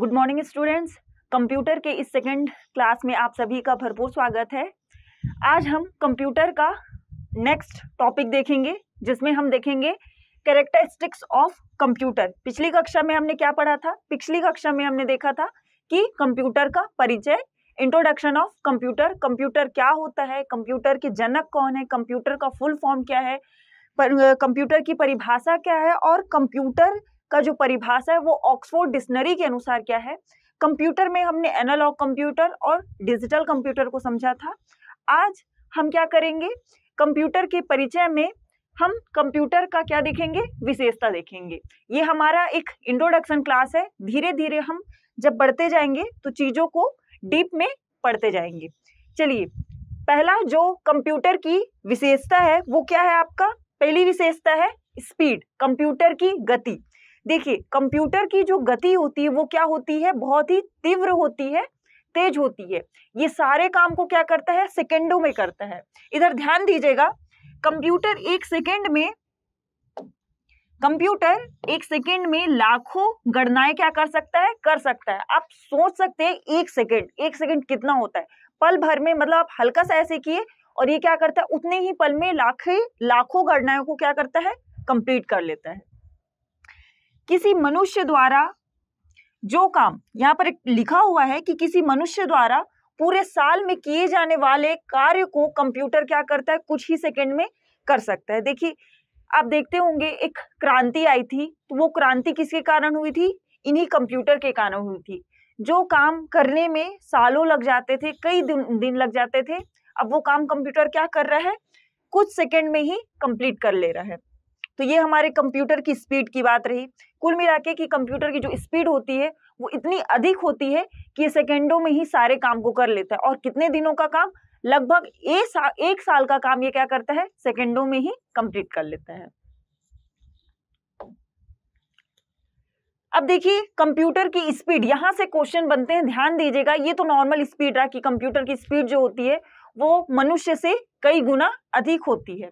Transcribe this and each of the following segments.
good morning students computer के इस second class में आप सभी का भरपूर स्वागत है आज हम कंप्यूटर का नेक्स्ट टॉपिक देखेंगे जिसमें हम देखेंगे कैरेक्टरिस्टिक्स ऑफ कंप्यूटर पिछली कक्षा में हमने क्या पढ़ा था पिछली कक्षा में हमने देखा था कि कंप्यूटर का परिचय इंट्रोडक्शन ऑफ कंप्यूटर कंप्यूटर क्या होता है कंप्यूटर के जनक कौन है कंप्यूटर का फुल फॉर्म क्या है कंप्यूटर की परिभाषा क्या है और कंप्यूटर का जो परिभाषा है वो ऑक्सफोर्ड डिक्शनरी के अनुसार क्या है कंप्यूटर में हमने एनालॉग कंप्यूटर और डिजिटल कंप्यूटर को समझा था आज हम क्या करेंगे कंप्यूटर के परिचय में हम कंप्यूटर का क्या देखेंगे विशेषता देखेंगे ये हमारा एक इंट्रोडक्शन क्लास है धीरे धीरे हम जब बढ़ते जाएंगे तो चीज़ों को डीप में पढ़ते जाएंगे चलिए पहला जो कंप्यूटर की विशेषता है वो क्या है आपका पहली विशेषता है स्पीड कंप्यूटर की गति देखिए कंप्यूटर की जो गति होती है वो क्या होती है बहुत ही तीव्र होती है तेज होती है ये सारे काम को क्या करता है सेकेंडों में करता है इधर ध्यान दीजिएगा कंप्यूटर एक सेकेंड में कंप्यूटर एक सेकेंड में लाखों गणनाएं क्या कर सकता है कर सकता है आप सोच सकते हैं एक सेकेंड एक सेकेंड कितना होता है पल भर में मतलब आप हल्का सा ऐसे किए और ये क्या करता है उतने ही पल में लाख लाखों गणनाओं को क्या करता है कंप्लीट कर लेता है किसी मनुष्य द्वारा जो काम यहाँ पर लिखा हुआ है कि किसी मनुष्य द्वारा पूरे साल में किए जाने वाले कार्य को कंप्यूटर क्या करता है कुछ ही सेकंड में कर सकता है देखिए आप देखते होंगे एक क्रांति आई थी तो वो क्रांति किसके कारण हुई थी इन्हीं कंप्यूटर के कारण हुई थी जो काम करने में सालों लग जाते थे कई दिन दिन लग जाते थे अब वो काम कंप्यूटर क्या कर रहा है कुछ सेकंड में ही कंप्लीट कर ले रहा है तो ये हमारे कंप्यूटर की स्पीड की बात रही कुल मिला के कि कंप्यूटर की जो स्पीड होती है वो इतनी अधिक होती है कि सेकेंडों में ही सारे काम को कर लेता है और कितने दिनों का काम लगभग एक, सा, एक साल का काम ये क्या करता है सेकेंडों में ही कंप्लीट कर लेता है अब देखिए कंप्यूटर की स्पीड यहां से क्वेश्चन बनते हैं ध्यान दीजिएगा ये तो नॉर्मल स्पीड रहा कि कंप्यूटर की स्पीड जो होती है वो मनुष्य से कई गुना अधिक होती है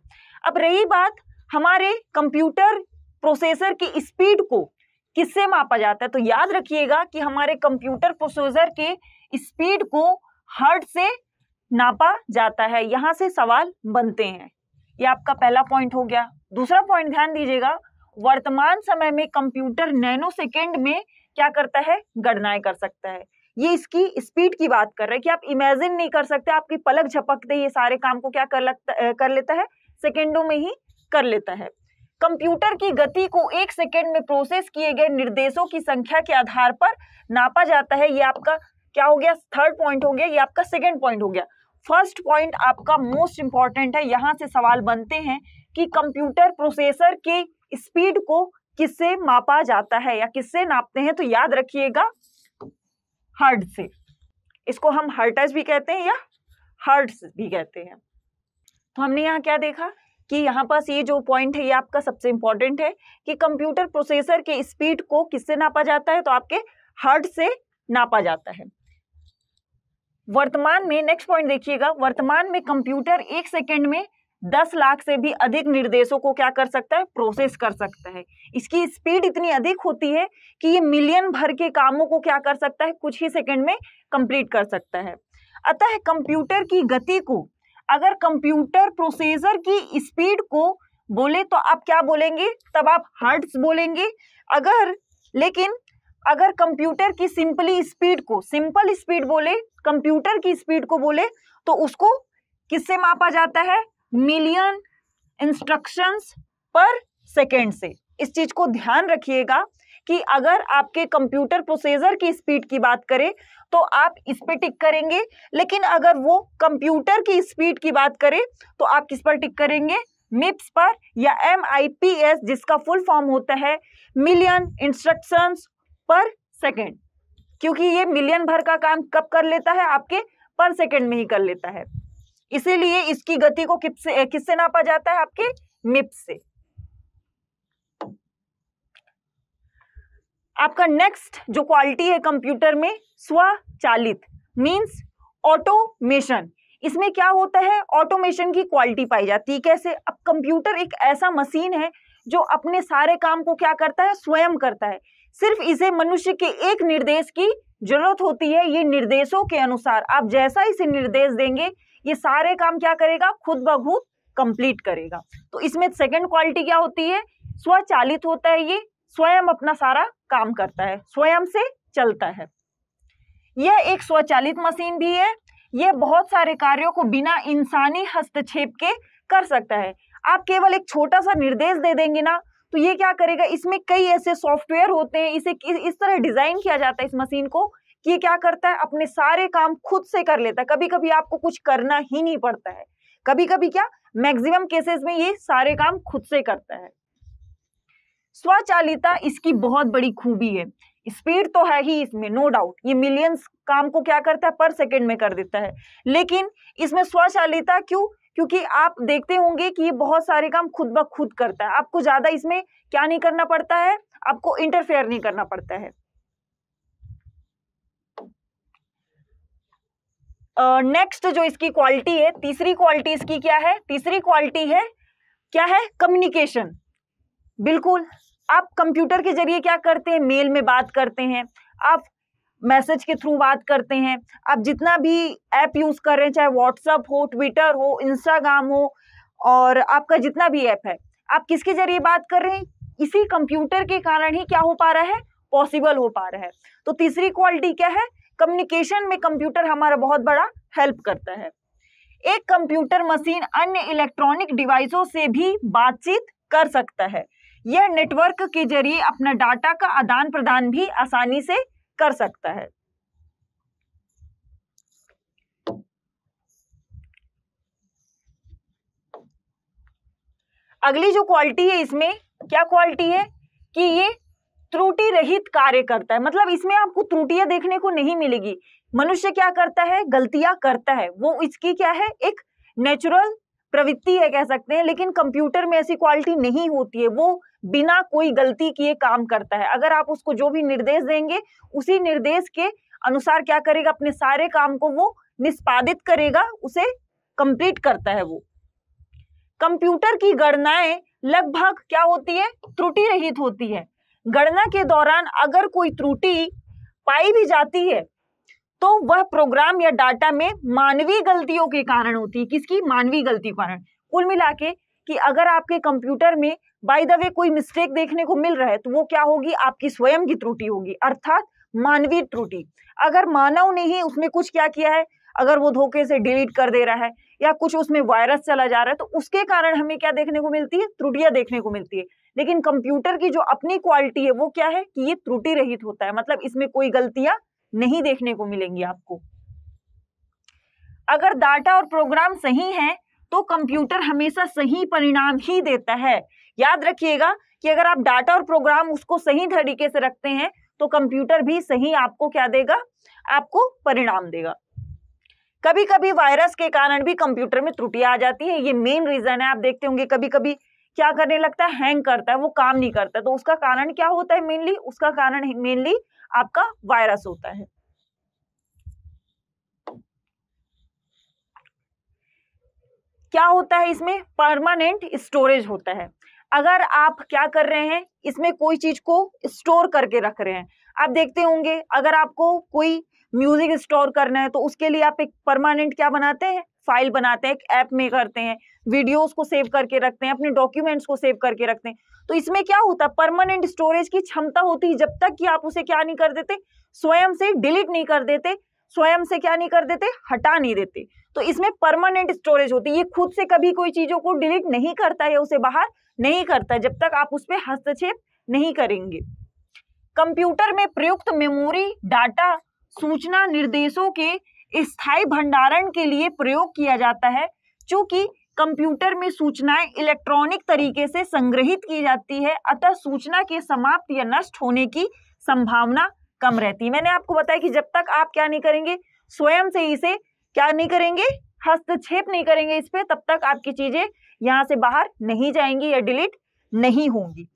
अब रही बात हमारे कंप्यूटर प्रोसेसर की स्पीड को किससे मापा जाता है तो याद रखिएगा कि हमारे कंप्यूटर प्रोसेसर के स्पीड को हर्ट से नापा जाता है यहाँ से सवाल बनते हैं ये आपका पहला पॉइंट हो गया दूसरा पॉइंट ध्यान दीजिएगा वर्तमान समय में कंप्यूटर नैनो सेकेंड में क्या करता है गणनाएं कर सकता है ये इसकी स्पीड की बात कर रहे हैं कि आप इमेजिन नहीं कर सकते आपकी पलक झपकते ये सारे काम को क्या कर लगता कर लेता है सेकेंडों में ही कर लेता है कंप्यूटर की गति को एक सेकेंड में प्रोसेस किए गए निर्देशों की संख्या के आधार पर नापा जाता है ये आपका क्या हो गया थर्ड पॉइंट हो गया ये आपका सेकेंड पॉइंट हो गया फर्स्ट पॉइंट आपका मोस्ट इंपॉर्टेंट है यहाँ से सवाल बनते हैं कि कंप्यूटर प्रोसेसर की स्पीड को किससे मापा जाता है या किससे नापते हैं तो याद रखिएगा हर्ड से इसको हम हर्टस भी कहते हैं या हर्ट्स भी कहते हैं तो हमने यहाँ क्या देखा कि यहाँ पास ये जो पॉइंट है ये आपका सबसे इंपॉर्टेंट है कि कंप्यूटर प्रोसेसर के स्पीड को किससे नापा जाता है तो आपके हर्ट से नापा जाता है वर्तमान में नेक्स्ट पॉइंट देखिएगा वर्तमान में कंप्यूटर एक सेकेंड में दस लाख से भी अधिक निर्देशों को क्या कर सकता है प्रोसेस कर सकता है इसकी स्पीड इतनी अधिक होती है कि ये मिलियन भर के कामों को क्या कर सकता है कुछ ही सेकंड में कंप्लीट कर सकता है अतः कंप्यूटर की गति को अगर कंप्यूटर प्रोसेसर की स्पीड को बोले तो आप क्या बोलेंगे तब आप हर्ट्स बोलेंगे अगर लेकिन अगर कंप्यूटर की सिंपली स्पीड को सिंपल स्पीड बोले कंप्यूटर की स्पीड को बोले तो उसको किससे मापा जाता है मिलियन इंस्ट्रक्शंस पर सेकेंड से इस चीज़ को ध्यान रखिएगा कि अगर आपके कंप्यूटर प्रोसेसर की स्पीड की बात करें तो आप इस पर टिक करेंगे लेकिन अगर वो कंप्यूटर की स्पीड की बात करें तो आप किस पर टिक करेंगे मिप्स पर या एम जिसका फुल फॉर्म होता है मिलियन इंस्ट्रक्शन पर सेकेंड क्योंकि ये मिलियन भर का काम कब कर लेता है आपके पर सेकेंड में ही कर लेता है इसीलिए इसकी गति को किससे किससे नापा जाता है आपके मिप्स से आपका नेक्स्ट जो क्वालिटी है कंप्यूटर में स्वचालित मीन्स ऑटोमेशन इसमें क्या होता है ऑटोमेशन की क्वालिटी पाई जाती है कैसे अब कंप्यूटर एक ऐसा मशीन है जो अपने सारे काम को क्या करता है स्वयं करता है सिर्फ इसे मनुष्य के एक निर्देश की जरूरत होती है ये निर्देशों के अनुसार आप जैसा इसे निर्देश देंगे ये सारे काम क्या करेगा खुद ब खुद कंप्लीट करेगा तो इसमें सेकंड क्वालिटी क्या होती है स्वचालित होता है ये स्वयं अपना सारा काम करता है स्वयं से चलता है यह एक स्वचालित मशीन भी है यह बहुत सारे कार्यों को बिना इंसानी हस्तक्षेप के कर सकता है आप केवल एक छोटा सा निर्देश दे देंगे ना तो ये क्या करेगा इसमें कई ऐसे सॉफ्टवेयर होते हैं इसे इस तरह डिजाइन किया जाता है इस मशीन को कि ये क्या करता है अपने सारे काम खुद से कर लेता है कभी कभी आपको कुछ करना ही नहीं पड़ता है कभी कभी क्या मैक्सिमम केसेस में ये सारे काम खुद से करता है स्वचालिता इसकी बहुत बड़ी खूबी है स्पीड तो है ही इसमें नो डाउट ये मिलियंस काम को क्या करता है पर सेकेंड में कर देता है लेकिन इसमें स्वचालिता क्यों क्योंकि आप देखते होंगे कि ये बहुत सारे काम खुद ब खुद करता है आपको ज़्यादा इसमें क्या नहीं करना पड़ता है आपको इंटरफेयर नहीं करना पड़ता है नेक्स्ट uh, जो इसकी क्वालिटी है तीसरी क्वालिटी इसकी क्या है तीसरी क्वालिटी है क्या है कम्युनिकेशन बिल्कुल आप कंप्यूटर के जरिए क्या करते हैं मेल में बात करते हैं आप मैसेज के थ्रू बात करते हैं आप जितना भी ऐप यूज़ कर रहे हैं चाहे व्हाट्सअप हो ट्विटर हो इंस्टाग्राम हो और आपका जितना भी ऐप है आप किसके जरिए बात कर रहे हैं इसी कंप्यूटर के कारण ही क्या हो पा रहा है पॉसिबल हो पा रहा है तो तीसरी क्वालिटी क्या है कम्युनिकेशन में कंप्यूटर हमारा बहुत बड़ा हेल्प करता है एक कंप्यूटर मशीन अन्य इलेक्ट्रॉनिक डिवाइसों से भी बातचीत कर सकता है यह नेटवर्क के जरिए अपना डाटा का आदान प्रदान भी आसानी से कर सकता है अगली जो क्वालिटी है इसमें क्या क्वालिटी है कि ये त्रुटि रहित कार्य करता है मतलब इसमें आपको त्रुटियां देखने को नहीं मिलेगी मनुष्य क्या करता है गलतियां करता है वो इसकी क्या है एक नेचुरल प्रवृत्ति है कह सकते हैं लेकिन कंप्यूटर में ऐसी क्वालिटी नहीं होती है वो बिना कोई गलती किए काम करता है अगर आप उसको जो भी निर्देश देंगे उसी निर्देश के अनुसार क्या करेगा अपने सारे काम को वो निष्पादित करेगा उसे कंप्लीट करता है वो कंप्यूटर की गणनाएं लगभग क्या होती है त्रुटि रहित होती है गणना के दौरान अगर कोई त्रुटि पाई भी जाती है तो वह प्रोग्राम या डाटा में मानवीय गलतियों के कारण होती है किसकी मानवीय गलती कारण कुल मिला के कि अगर आपके कंप्यूटर में बाय द वे कोई मिस्टेक देखने को मिल रहा है तो वो क्या होगी आपकी स्वयं की त्रुटि होगी अर्थात मानवीय त्रुटि अगर मानव ने ही उसमें कुछ क्या किया है अगर वो धोखे से डिलीट कर दे रहा है या कुछ उसमें वायरस चला जा रहा है तो उसके कारण हमें क्या देखने को मिलती है त्रुटियां देखने को मिलती है लेकिन कंप्यूटर की जो अपनी क्वालिटी है वो क्या है कि ये त्रुटि रहित होता है मतलब इसमें कोई गलतियां नहीं देखने को मिलेंगी आपको अगर डाटा और प्रोग्राम सही हैं तो कंप्यूटर हमेशा सही परिणाम ही देता है याद रखिएगा कि अगर आप डाटा और प्रोग्राम उसको सही तरीके से रखते हैं तो कंप्यूटर भी सही आपको क्या देगा आपको परिणाम देगा कभी कभी वायरस के कारण भी कंप्यूटर में त्रुटियां आ जाती है ये मेन रीजन है आप देखते होंगे कभी कभी क्या करने लगता है हैंग करता है वो काम नहीं करता तो उसका कारण क्या होता है मेनली उसका कारण मेनली आपका वायरस होता है क्या होता है इसमें परमानेंट स्टोरेज होता है अगर आप क्या कर रहे हैं इसमें कोई चीज को स्टोर करके रख रहे हैं आप देखते होंगे अगर आपको कोई म्यूजिक स्टोर करना है तो उसके लिए आप एक परमानेंट क्या बनाते हैं फाइल बनाते हैं एक ऐप में करते हैं वीडियोस को सेव करके रखते हैं अपने डॉक्यूमेंट्स को सेव करके रखते हैं तो इसमें क्या होता है परमानेंट स्टोरेज की क्षमता होती है जब तक कि आप उसे क्या नहीं कर देते स्वयं से डिलीट नहीं कर देते स्वयं से क्या नहीं कर देते हटा नहीं देते तो इसमें परमानेंट स्टोरेज होती है ये खुद से कभी कोई चीज़ों को डिलीट नहीं करता है उसे बाहर नहीं करता जब तक आप उस पर हस्तक्षेप नहीं करेंगे कंप्यूटर में प्रयुक्त मेमोरी डाटा सूचना निर्देशों के स्थायी भंडारण के लिए प्रयोग किया जाता है चूंकि कंप्यूटर में सूचनाएं इलेक्ट्रॉनिक तरीके से संग्रहित की जाती है अतः सूचना के समाप्त या नष्ट होने की संभावना कम रहती है मैंने आपको बताया कि जब तक आप क्या नहीं करेंगे स्वयं से इसे क्या नहीं करेंगे हस्तक्षेप नहीं करेंगे इस पर तब तक आपकी चीजें यहाँ से बाहर नहीं जाएंगी या डिलीट नहीं होंगी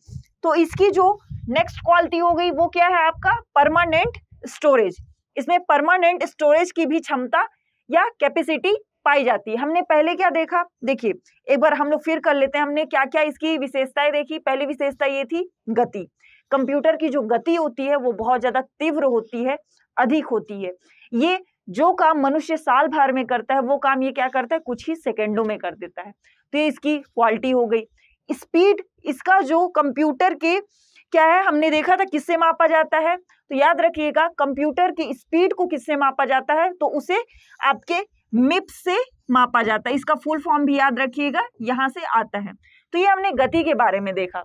तो इसकी जो नेक्स्ट क्वालिटी हो गई वो क्या है आपका परमानेंट स्टोरेज इसमें परमानेंट स्टोरेज की भी क्षमता या कैपेसिटी पाई जाती है हमने पहले क्या देखा देखिए एक बार हम लोग फिर कर लेते हैं हमने क्या क्या इसकी विशेषताएं देखी पहली विशेषता ये थी गति कंप्यूटर की जो गति होती है वो बहुत ज्यादा तीव्र होती है अधिक होती है ये जो काम मनुष्य साल भर में करता है वो काम ये क्या करता है कुछ ही सेकेंडों में कर देता है तो ये इसकी क्वालिटी हो गई स्पीड इसका जो कंप्यूटर के क्या है हमने देखा था किससे मापा जाता है तो याद रखिएगा कंप्यूटर की स्पीड को किससे मापा जाता है तो उसे आपके मिप से मापा जाता है इसका फुल फॉर्म भी याद रखिएगा यहाँ से आता है तो ये हमने गति के बारे में देखा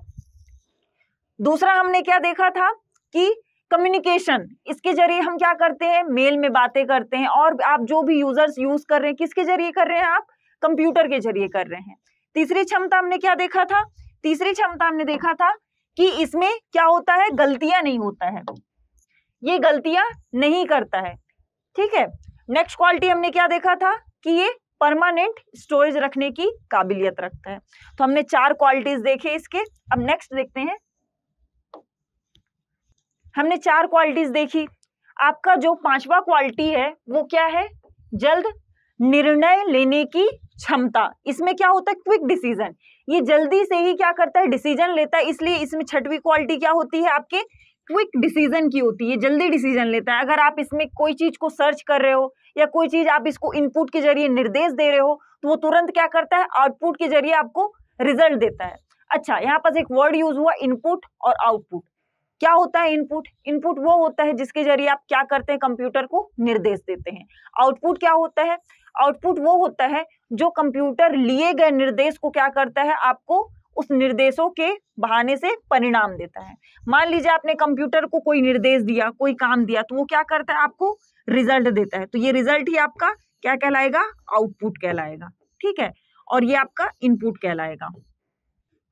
दूसरा हमने क्या देखा था कि कम्युनिकेशन इसके जरिए हम क्या करते हैं मेल में बातें करते हैं और आप जो भी यूजर्स यूज कर रहे हैं किसके जरिए कर रहे हैं आप कंप्यूटर के जरिए कर रहे हैं तीसरी क्षमता हमने क्या देखा था तीसरी क्षमता हमने देखा था कि इसमें क्या होता है गलतियां नहीं होता है ये गलतियां नहीं करता है ठीक है नेक्स्ट क्वालिटी हमने क्या देखा था कि ये परमानेंट स्टोरेज रखने की काबिलियत रखता है तो हमने चार क्वालिटीज देखे इसके अब नेक्स्ट देखते हैं हमने चार क्वालिटीज देखी आपका जो पांचवा क्वालिटी है वो क्या है जल्द निर्णय लेने की क्षमता इसमें क्या होता है क्विक डिसीजन ये जल्दी से ही क्या करता है डिसीजन लेता है इसलिए इसमें छठवीं क्वालिटी क्या होती है आपके क्विक डिसीजन की होती है जल्दी डिसीजन लेता है अगर आप इसमें कोई चीज़ को सर्च कर रहे हो या कोई चीज़ आप इसको इनपुट के जरिए निर्देश दे रहे हो तो वो तुरंत क्या करता है आउटपुट के जरिए आपको रिजल्ट देता है अच्छा यहाँ पास एक वर्ड यूज हुआ इनपुट और आउटपुट क्या होता है इनपुट इनपुट वो होता है जिसके जरिए आप क्या करते हैं कंप्यूटर को निर्देश देते हैं आउटपुट क्या होता है आउटपुट वो होता है जो कंप्यूटर लिए गए निर्देश को क्या करता है आपको उस निर्देशों के बहाने से परिणाम देता है मान लीजिए आपने कंप्यूटर को कोई निर्देश दिया कोई काम दिया तो वो क्या करता है आपको रिजल्ट देता है तो ये रिजल्ट ही आपका क्या कहलाएगा आउटपुट कहलाएगा ठीक है और ये आपका इनपुट कहलाएगा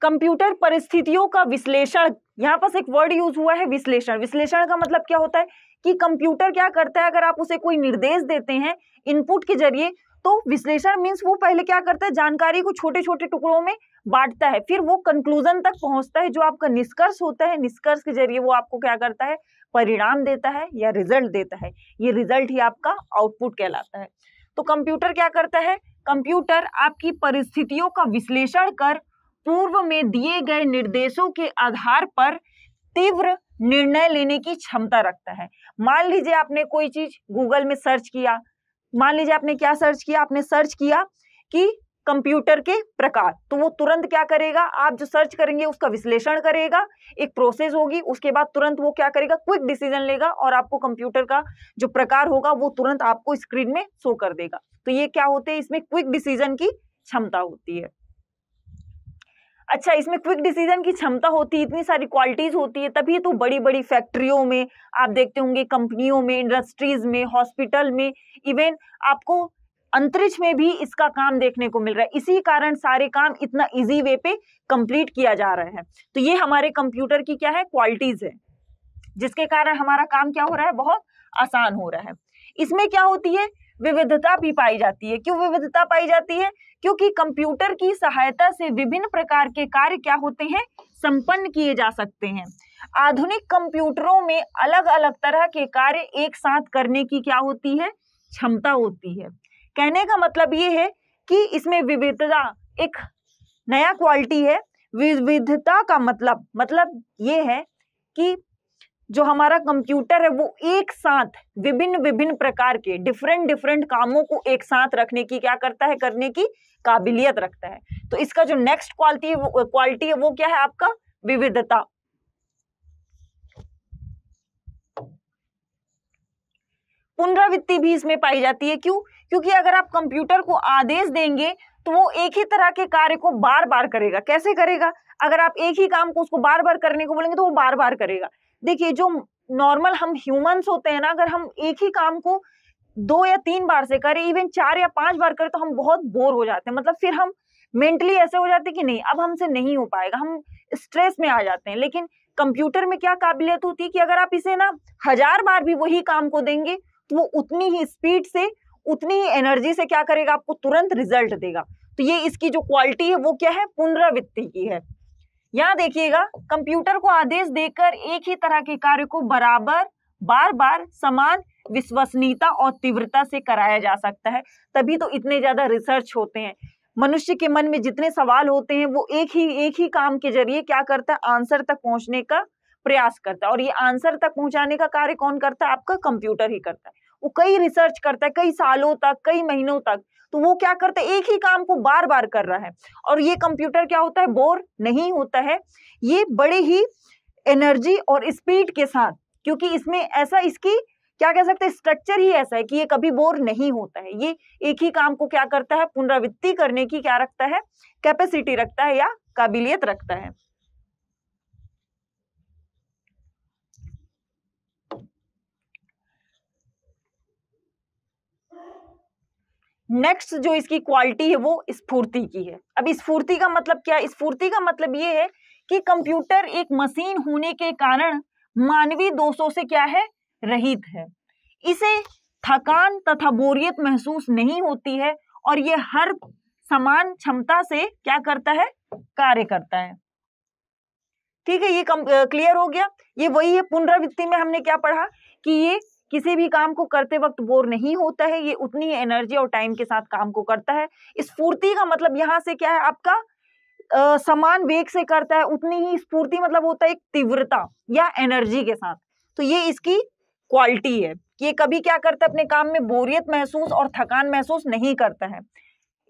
कंप्यूटर परिस्थितियों का विश्लेषण यहाँ पर एक वर्ड यूज हुआ है विश्लेषण विश्लेषण का मतलब क्या होता है कि कंप्यूटर क्या करता है अगर आप उसे कोई निर्देश देते हैं इनपुट के जरिए तो विश्लेषण मीन्स वो पहले क्या करता है जानकारी को छोटे छोटे टुकड़ों में बांटता है फिर वो कंक्लूजन तक पहुंचता है जो आपका निष्कर्ष होता है निष्कर्ष के जरिए वो आपको क्या करता है परिणाम देता है या रिजल्ट देता है ये रिजल्ट ही आपका आउटपुट कहलाता है तो कंप्यूटर क्या करता है कंप्यूटर आपकी परिस्थितियों का विश्लेषण कर पूर्व में दिए गए निर्देशों के आधार पर तीव्र निर्णय लेने की क्षमता रखता है मान लीजिए आपने कोई चीज गूगल में सर्च किया मान लीजिए आपने क्या सर्च किया आपने सर्च किया कि कंप्यूटर के प्रकार तो वो तुरंत क्या करेगा आप जो सर्च करेंगे उसका विश्लेषण करेगा एक प्रोसेस होगी उसके बाद तुरंत वो क्या करेगा क्विक डिसीजन लेगा और आपको कंप्यूटर का जो प्रकार होगा वो तुरंत आपको स्क्रीन में शो कर देगा तो ये क्या होते हैं इसमें क्विक डिसीजन की क्षमता होती है अच्छा इसमें क्विक डिसीजन की क्षमता होती है इतनी सारी क्वालिटीज़ होती है तभी तो बड़ी बड़ी फैक्ट्रियों में आप देखते होंगे कंपनियों में इंडस्ट्रीज़ में हॉस्पिटल में इवन आपको अंतरिक्ष में भी इसका काम देखने को मिल रहा है इसी कारण सारे काम इतना इजी वे पे कंप्लीट किया जा रहा है तो ये हमारे कंप्यूटर की क्या है क्वालिटीज है जिसके कारण हमारा काम क्या हो रहा है बहुत आसान हो रहा है इसमें क्या होती है विविधता भी पाई जाती है क्यों विविधता पाई जाती है क्योंकि कंप्यूटर की सहायता से विभिन्न प्रकार के कार्य क्या होते हैं संपन्न किए जा सकते हैं आधुनिक कंप्यूटरों में अलग अलग तरह के कार्य एक साथ करने की क्या होती है क्षमता होती है कहने का मतलब ये है कि इसमें विविधता एक नया क्वालिटी है विविधता का मतलब मतलब ये है कि जो हमारा कंप्यूटर है वो एक साथ विभिन्न विभिन्न प्रकार के डिफरेंट डिफरेंट कामों को एक साथ रखने की क्या करता है करने की काबिलियत रखता है तो इसका जो नेक्स्ट क्वालिटी क्वालिटी है वो क्या है आपका विविधता पुनरावृत्ति भी इसमें पाई जाती है क्यों क्योंकि अगर आप कंप्यूटर को आदेश देंगे तो वो एक ही तरह के कार्य को बार बार करेगा कैसे करेगा अगर आप एक ही काम को उसको बार बार करने को बोलेंगे तो वो बार बार करेगा देखिए जो नॉर्मल हम ह्यूमंस होते हैं ना अगर हम एक ही काम को दो या तीन बार से करें इवन चार या पांच बार करें तो हम बहुत बोर हो जाते हैं मतलब फिर हम मेंटली ऐसे हो जाते कि नहीं अब हमसे नहीं हो पाएगा हम स्ट्रेस में आ जाते हैं लेकिन कंप्यूटर में क्या काबिलियत होती है कि अगर आप इसे ना हजार बार भी वही काम को देंगे तो वो उतनी ही स्पीड से उतनी ही एनर्जी से क्या करेगा आपको तुरंत रिजल्ट देगा तो ये इसकी जो क्वालिटी है वो क्या है पुनरावृत्ति की है यहां देखिएगा कंप्यूटर को आदेश देकर एक ही तरह के कार्य को बराबर बार बार समान विश्वसनीयता और तीव्रता से कराया जा सकता है तभी तो इतने ज्यादा रिसर्च होते हैं मनुष्य के मन में जितने सवाल होते हैं वो एक ही एक ही काम के जरिए क्या करता है आंसर तक पहुंचने का प्रयास करता है और ये आंसर तक पहुंचाने का कार्य कौन करता है आपका कंप्यूटर ही करता है वो कई रिसर्च करता है कई सालों तक कई महीनों तक तो वो क्या करता है एक ही काम को बार बार कर रहा है और ये कंप्यूटर क्या होता है बोर नहीं होता है ये बड़े ही एनर्जी और स्पीड के साथ क्योंकि इसमें ऐसा इसकी क्या कह सकते हैं स्ट्रक्चर ही ऐसा है कि ये कभी बोर नहीं होता है ये एक ही काम को क्या करता है पुनरावृत्ति करने की क्या रखता है कैपेसिटी रखता है या काबिलियत रखता है नेक्स्ट जो इसकी क्वालिटी है वो स्फूर्ति की है अब स्फूर्ति का मतलब क्या है स्फूर्ति का मतलब ये है कि कंप्यूटर एक मशीन होने के कारण मानवीय दोषों से क्या है रहित है इसे थकान तथा बोरियत महसूस नहीं होती है और ये हर समान क्षमता से क्या करता है कार्य करता है ठीक है ये कम, क्लियर हो गया ये वही है पुनरावृत्ति में हमने क्या पढ़ा कि ये किसी भी काम को करते वक्त बोर नहीं होता है ये उतनी एनर्जी और टाइम के साथ काम को करता है स्फूर्ति का मतलब यहाँ से क्या है आपका आ, समान वेग से करता है उतनी ही स्फूर्ति मतलब होता है एक तीव्रता या एनर्जी के साथ तो ये इसकी क्वालिटी है ये कभी क्या करता है अपने काम में बोरियत महसूस और थकान महसूस नहीं करता है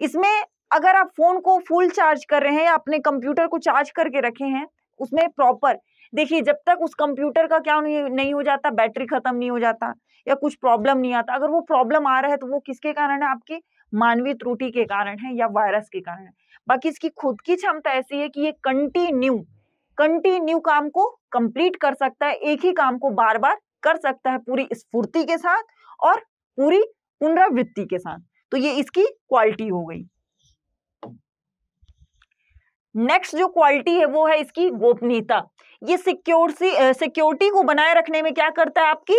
इसमें अगर आप फोन को फुल चार्ज कर रहे हैं या अपने कंप्यूटर को चार्ज करके रखे हैं उसमें प्रॉपर देखिए जब तक उस कंप्यूटर का क्या नहीं हो जाता बैटरी खत्म नहीं हो जाता या कुछ प्रॉब्लम नहीं आता अगर वो प्रॉब्लम आ रहा है तो वो किसके कारण है आपकी मानवीय त्रुटि के कारण है या वायरस के कारण है बाकी इसकी खुद की क्षमता ऐसी है कि ये कंटिन्यू कंटिन्यू काम को कंप्लीट कर सकता है एक ही काम को बार बार कर सकता है पूरी स्फूर्ति के साथ और पूरी पुनरावृत्ति के साथ तो ये इसकी क्वालिटी हो गई नेक्स्ट जो क्वालिटी है वो है इसकी गोपनीयता ये सिक्योरिटी सिक्योरिटी को बनाए रखने में क्या करता है आपकी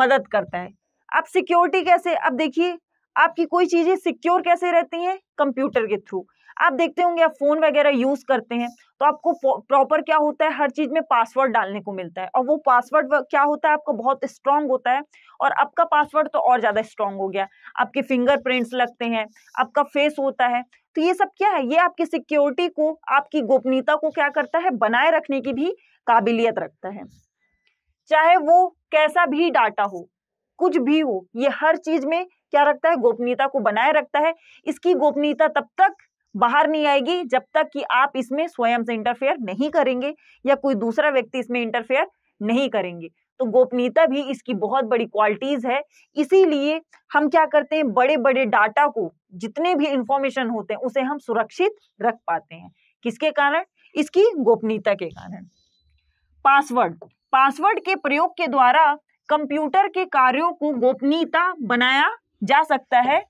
मदद करता है अब सिक्योरिटी कैसे अब देखिए आपकी कोई चीजें सिक्योर कैसे रहती हैं कंप्यूटर के थ्रू आप देखते होंगे आप फोन वगैरह यूज करते हैं तो आपको प्रॉपर क्या होता है हर चीज में पासवर्ड डालने को मिलता है और वो पासवर्ड क्या होता है आपका बहुत स्ट्रांग होता है और आपका पासवर्ड तो और ज़्यादा स्ट्रॉन्ग हो गया आपके फिंगरप्रिंट्स लगते हैं आपका फेस होता है तो ये सब क्या है ये आपकी सिक्योरिटी को आपकी गोपनीयता को क्या करता है बनाए रखने की भी काबिलियत रखता है चाहे वो कैसा भी डाटा हो कुछ भी हो ये हर चीज में क्या रखता है गोपनीयता को बनाए रखता है इसकी गोपनीयता तब तक बाहर नहीं आएगी जब तक कि आप इसमें स्वयं से इंटरफेयर नहीं करेंगे या कोई दूसरा व्यक्ति इसमें इंटरफेयर नहीं करेंगे तो गोपनीयता भी इसकी बहुत बड़ी क्वालिटीज है इसीलिए हम क्या करते हैं बड़े बड़े डाटा को जितने भी इंफॉर्मेशन होते हैं उसे हम सुरक्षित रख पाते हैं किसके कारण इसकी गोपनीयता के कारण पासवर्ड पासवर्ड के प्रयोग के द्वारा कंप्यूटर के कार्यों को गोपनीयता बनाया जा सकता है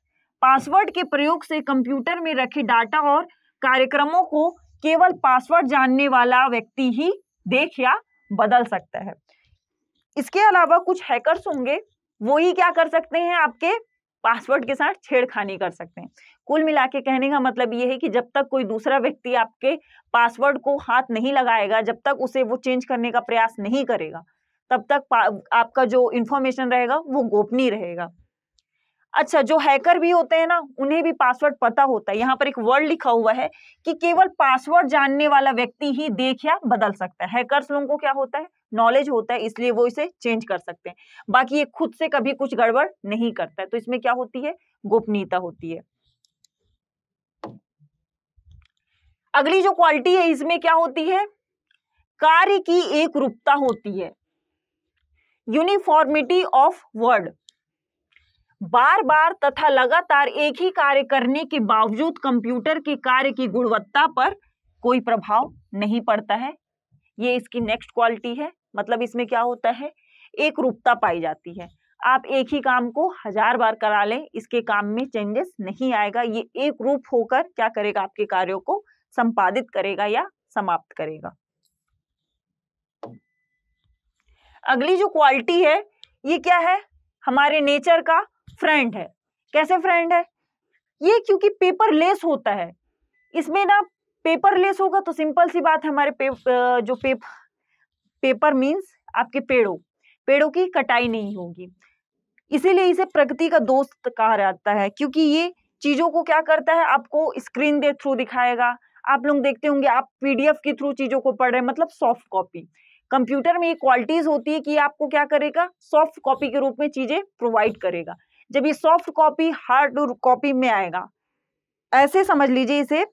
पासवर्ड के प्रयोग से कंप्यूटर में रखे डाटा और कार्यक्रमों को केवल पासवर्ड जानने वाला व्यक्ति ही देख या बदल सकता है इसके अलावा कुछ हैकर्स होंगे वो ही क्या कर सकते हैं आपके पासवर्ड के साथ छेड़खानी कर सकते हैं कुल मिला के कहने का मतलब ये है कि जब तक कोई दूसरा व्यक्ति आपके पासवर्ड को हाथ नहीं लगाएगा जब तक उसे वो चेंज करने का प्रयास नहीं करेगा तब तक आपका जो इन्फॉर्मेशन रहेगा वो गोपनीय रहेगा अच्छा जो हैकर भी होते हैं ना उन्हें भी पासवर्ड पता होता है यहाँ पर एक वर्ड लिखा हुआ है कि केवल पासवर्ड जानने वाला व्यक्ति ही देख या बदल सकता है हैकर्स लोगों को क्या होता है नॉलेज होता है इसलिए वो इसे चेंज कर सकते हैं बाकी ये खुद से कभी कुछ गड़बड़ नहीं करता है तो इसमें क्या होती है गोपनीयता होती है अगली जो क्वालिटी है इसमें क्या होती है कार्य की एक रूपता होती है यूनिफॉर्मिटी ऑफ वर्ड बार बार तथा लगातार एक ही कार्य करने के बावजूद कंप्यूटर के कार्य की गुणवत्ता पर कोई प्रभाव नहीं पड़ता है ये इसकी नेक्स्ट क्वालिटी है मतलब इसमें क्या होता है एक रूपता पाई जाती है आप एक ही काम को हजार बार करा लें इसके काम में चेंजेस नहीं आएगा ये एक रूप होकर क्या करेगा आपके कार्यों को संपादित करेगा या समाप्त करेगा अगली जो क्वालिटी है ये क्या है हमारे नेचर का फ्रेंड है कैसे फ्रेंड है ये क्योंकि पेपर लेस होता है इसमें ना पेपर लेस होगा तो सिंपल सी बात हमारे पे, जो पे, पेपर मीन्स आपके पेड़ों पेड़ों की कटाई नहीं होगी इसीलिए इसे प्रकृति का दोस्त कहा जाता है क्योंकि ये चीज़ों को क्या करता है आपको स्क्रीन के थ्रू दिखाएगा आप लोग देखते होंगे आप पीडीएफ के थ्रू चीज़ों को पढ़ रहे हैं मतलब सॉफ्ट कॉपी कंप्यूटर में ये क्वालिटीज होती है कि आपको क्या करेगा सॉफ्ट कॉपी के रूप में चीज़ें प्रोवाइड करेगा जब ये सॉफ्ट कॉपी हार्ड कॉपी में आएगा ऐसे समझ लीजिए इसे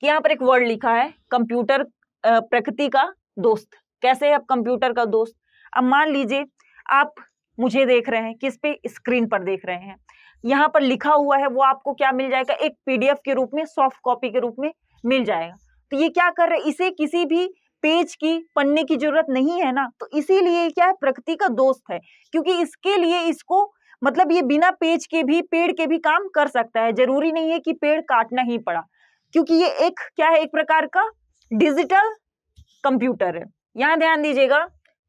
कि यहां पर एक वर्ड लिखा है कंप्यूटर प्रकृति का दोस्त कैसे है आप कंप्यूटर का दोस्त अब मान लीजिए आप मुझे देख रहे हैं किस पे स्क्रीन पर देख रहे हैं यहाँ पर लिखा हुआ है वो आपको क्या मिल जाएगा एक पीडीएफ के रूप में सॉफ्ट कॉपी के रूप में मिल जाएगा तो ये क्या कर रहे हैं इसे किसी भी पेज की पन्ने की जरूरत नहीं है ना तो इसीलिए क्या है प्रकृति का दोस्त है क्योंकि इसके लिए इसको मतलब ये बिना पेज के भी पेड़ के भी काम कर सकता है जरूरी नहीं है कि पेड़ काटना ही पड़ा क्योंकि ये एक क्या है एक प्रकार का डिजिटल कंप्यूटर है यहाँ ध्यान दीजिएगा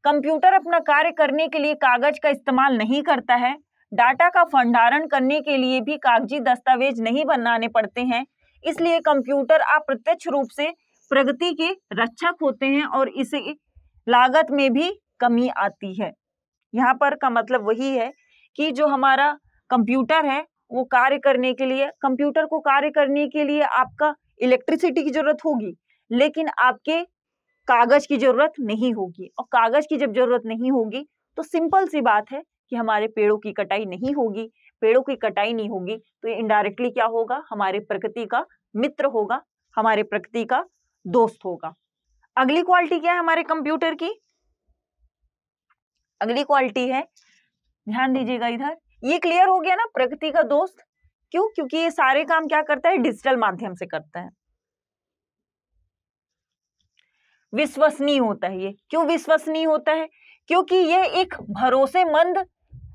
कंप्यूटर अपना कार्य करने के लिए कागज का इस्तेमाल नहीं करता है डाटा का भंडारण करने के लिए भी कागजी दस्तावेज नहीं बनाने पड़ते हैं इसलिए कंप्यूटर अप्रत्यक्ष रूप से प्रगति के रक्षक होते हैं और इसे लागत में भी कमी आती है यहाँ पर का मतलब वही है कि जो हमारा कंप्यूटर है वो कार्य करने के लिए कंप्यूटर को कार्य करने के लिए आपका इलेक्ट्रिसिटी की जरूरत होगी लेकिन आपके कागज की जरूरत नहीं होगी और कागज की जब जरूरत नहीं होगी तो सिंपल सी बात है कि हमारे पेड़ों की कटाई नहीं होगी पेड़ों की कटाई नहीं होगी तो ये इनडायरेक्टली क्या होगा हमारे प्रकृति का मित्र होगा हमारे प्रकृति का दोस्त होगा अगली क्वालिटी क्या है हमारे कंप्यूटर की अगली क्वालिटी है ध्यान दीजिएगा इधर ये क्लियर हो गया ना प्रकृति का दोस्त क्यों क्योंकि ये सारे काम क्या करता है डिजिटल माध्यम से करता है विश्वसनीय होता है ये क्यों विश्वसनीय होता है क्योंकि ये एक भरोसेमंद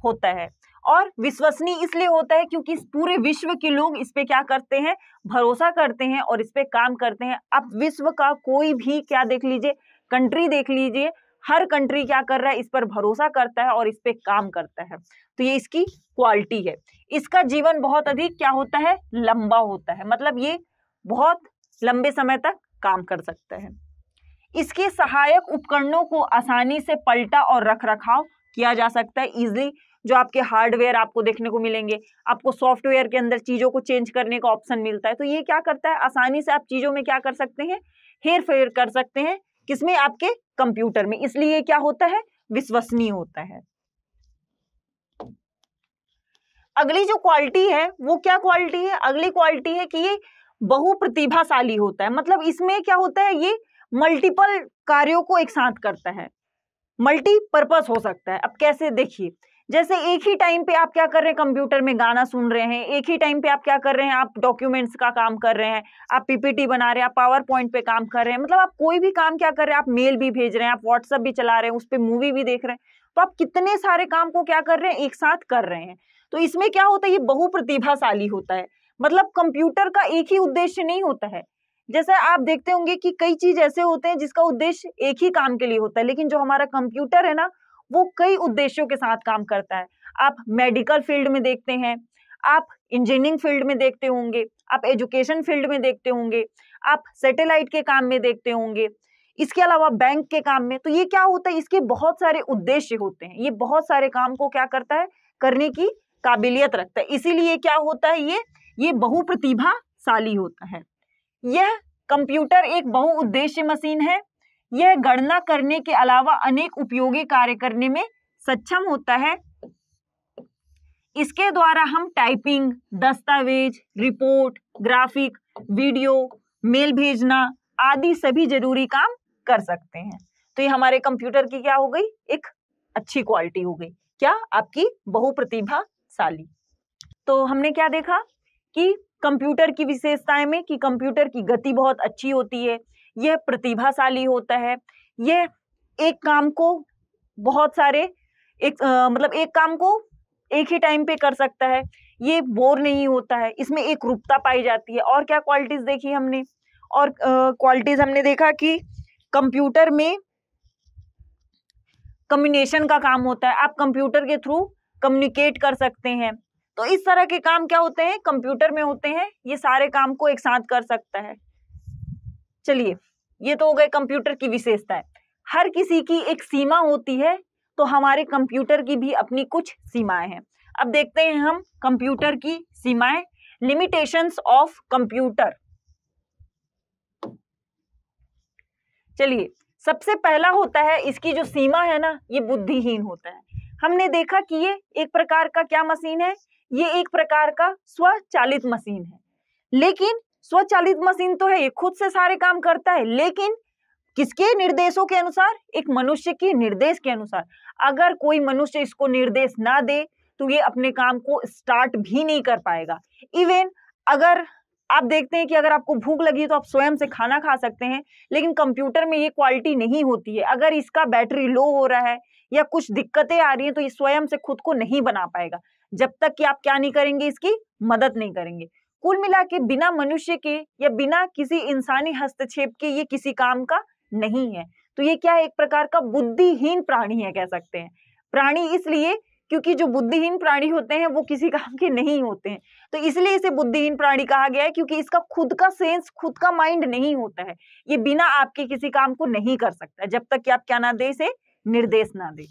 होता है और विश्वसनीय इसलिए होता है क्योंकि इस पूरे विश्व के लोग इस पे क्या करते हैं भरोसा करते हैं और इस पे काम करते हैं अब विश्व का कोई भी क्या देख लीजिए कंट्री देख लीजिए हर कंट्री क्या कर रहा है इस पर भरोसा करता है और इस पे काम करता है तो ये इसकी क्वालिटी है इसका जीवन बहुत अधिक क्या होता है लंबा होता है मतलब ये बहुत लंबे समय तक काम कर सकता है इसके सहायक उपकरणों को आसानी से पलटा और रख रखाव किया जा सकता है इजिली जो आपके हार्डवेयर आपको देखने को मिलेंगे आपको सॉफ्टवेयर के अंदर चीज़ों को चेंज करने का ऑप्शन मिलता है तो ये क्या करता है आसानी से आप चीज़ों में क्या कर सकते हैं हेर फेर कर सकते हैं किसमें आपके कंप्यूटर में इसलिए क्या होता है विश्वसनीय होता है अगली जो क्वालिटी है वो क्या क्वालिटी है अगली क्वालिटी है कि ये बहु प्रतिभाशाली होता है मतलब इसमें क्या होता है ये मल्टीपल कार्यों को एक साथ करता है मल्टीपर्पज हो सकता है अब कैसे देखिए जैसे एक ही टाइम पे आप क्या कर रहे हैं कंप्यूटर में गाना सुन रहे हैं एक ही टाइम पे आप क्या कर रहे हैं आप डॉक्यूमेंट्स का काम कर रहे हैं आप पीपीटी बना रहे हैं आप पावर पॉइंट पे काम कर रहे हैं मतलब आप कोई भी काम क्या कर रहे हैं आप मेल भी भेज रहे हैं आप व्हाट्सअप भी चला रहे हैं उस पर मूवी भी देख रहे हैं तो आप कितने सारे काम को क्या कर रहे हैं एक साथ कर रहे हैं तो इसमें क्या होता है ये बहु प्रतिभाशाली होता है मतलब कंप्यूटर का एक ही उद्देश्य नहीं होता है जैसे आप देखते होंगे कि कई चीज ऐसे होते हैं जिसका उद्देश्य एक ही काम के लिए होता है लेकिन जो हमारा कंप्यूटर है ना वो कई उद्देश्यों के साथ काम करता है आप मेडिकल फील्ड में देखते हैं आप इंजीनियरिंग फील्ड में देखते होंगे आप एजुकेशन फील्ड में देखते होंगे आप सैटेलाइट के काम में देखते होंगे इसके अलावा बैंक के काम में तो ये क्या होता है इसके बहुत सारे उद्देश्य होते हैं ये बहुत सारे काम को क्या करता है करने की काबिलियत रखता है इसीलिए क्या होता है ये ये बहुप्रतिभाशाली होता है यह कंप्यूटर एक बहुउद्देश्य मशीन है यह गणना करने के अलावा अनेक उपयोगी कार्य करने में सक्षम होता है इसके द्वारा हम टाइपिंग दस्तावेज रिपोर्ट ग्राफिक वीडियो मेल भेजना आदि सभी जरूरी काम कर सकते हैं तो ये हमारे कंप्यूटर की क्या हो गई एक अच्छी क्वालिटी हो गई क्या आपकी बहुप्रतिभाशाली तो हमने क्या देखा कि कंप्यूटर की विशेषताएं में कि कंप्यूटर की गति बहुत अच्छी होती है यह प्रतिभाशाली होता है यह एक काम को बहुत सारे एक आ, मतलब एक काम को एक ही टाइम पे कर सकता है ये बोर नहीं होता है इसमें एक रूपता पाई जाती है और क्या क्वालिटीज देखी हमने और क्वालिटीज हमने देखा कि कंप्यूटर में कम्युनिकेशन का काम होता है आप कंप्यूटर के थ्रू कम्युनिकेट कर सकते हैं तो इस तरह के काम क्या होते हैं कंप्यूटर में होते हैं ये सारे काम को एक साथ कर सकता है चलिए ये तो हो गए कंप्यूटर की है हर किसी की एक सीमा होती है तो हमारे कंप्यूटर की भी अपनी कुछ सीमाएं हैं अब देखते हैं हम कंप्यूटर की सीमाएं लिमिटेशंस ऑफ कंप्यूटर चलिए सबसे पहला होता है इसकी जो सीमा है ना ये बुद्धिहीन होता है हमने देखा कि ये एक प्रकार का क्या मशीन है ये एक प्रकार का स्वचालित मशीन है लेकिन स्वचालित मशीन तो है ये खुद से सारे काम करता है लेकिन किसके निर्देशों के अनुसार एक मनुष्य के निर्देश के अनुसार अगर कोई मनुष्य इसको निर्देश ना दे तो ये अपने काम को स्टार्ट भी नहीं कर पाएगा इवन अगर आप देखते हैं कि अगर आपको भूख लगी तो आप स्वयं से खाना खा सकते हैं लेकिन कंप्यूटर में ये क्वालिटी नहीं होती है अगर इसका बैटरी लो हो रहा है या कुछ दिक्कतें आ रही हैं तो ये स्वयं से खुद को नहीं बना पाएगा जब तक कि आप क्या नहीं करेंगे इसकी मदद नहीं करेंगे कुल मिला के बिना मनुष्य के या बिना किसी इंसानी हस्तक्षेप के ये किसी काम का नहीं है तो ये क्या एक प्रकार का बुद्धिहीन प्राणी है कह सकते हैं प्राणी इसलिए क्योंकि जो बुद्धिहीन प्राणी होते हैं वो किसी काम के नहीं होते हैं तो इसलिए इसे बुद्धिहीन प्राणी कहा गया है क्योंकि इसका खुद का सेंस खुद का माइंड नहीं होता है ये बिना आपके किसी काम को नहीं कर सकता जब तक कि आप क्या ना दे इसे निर्देश ना दे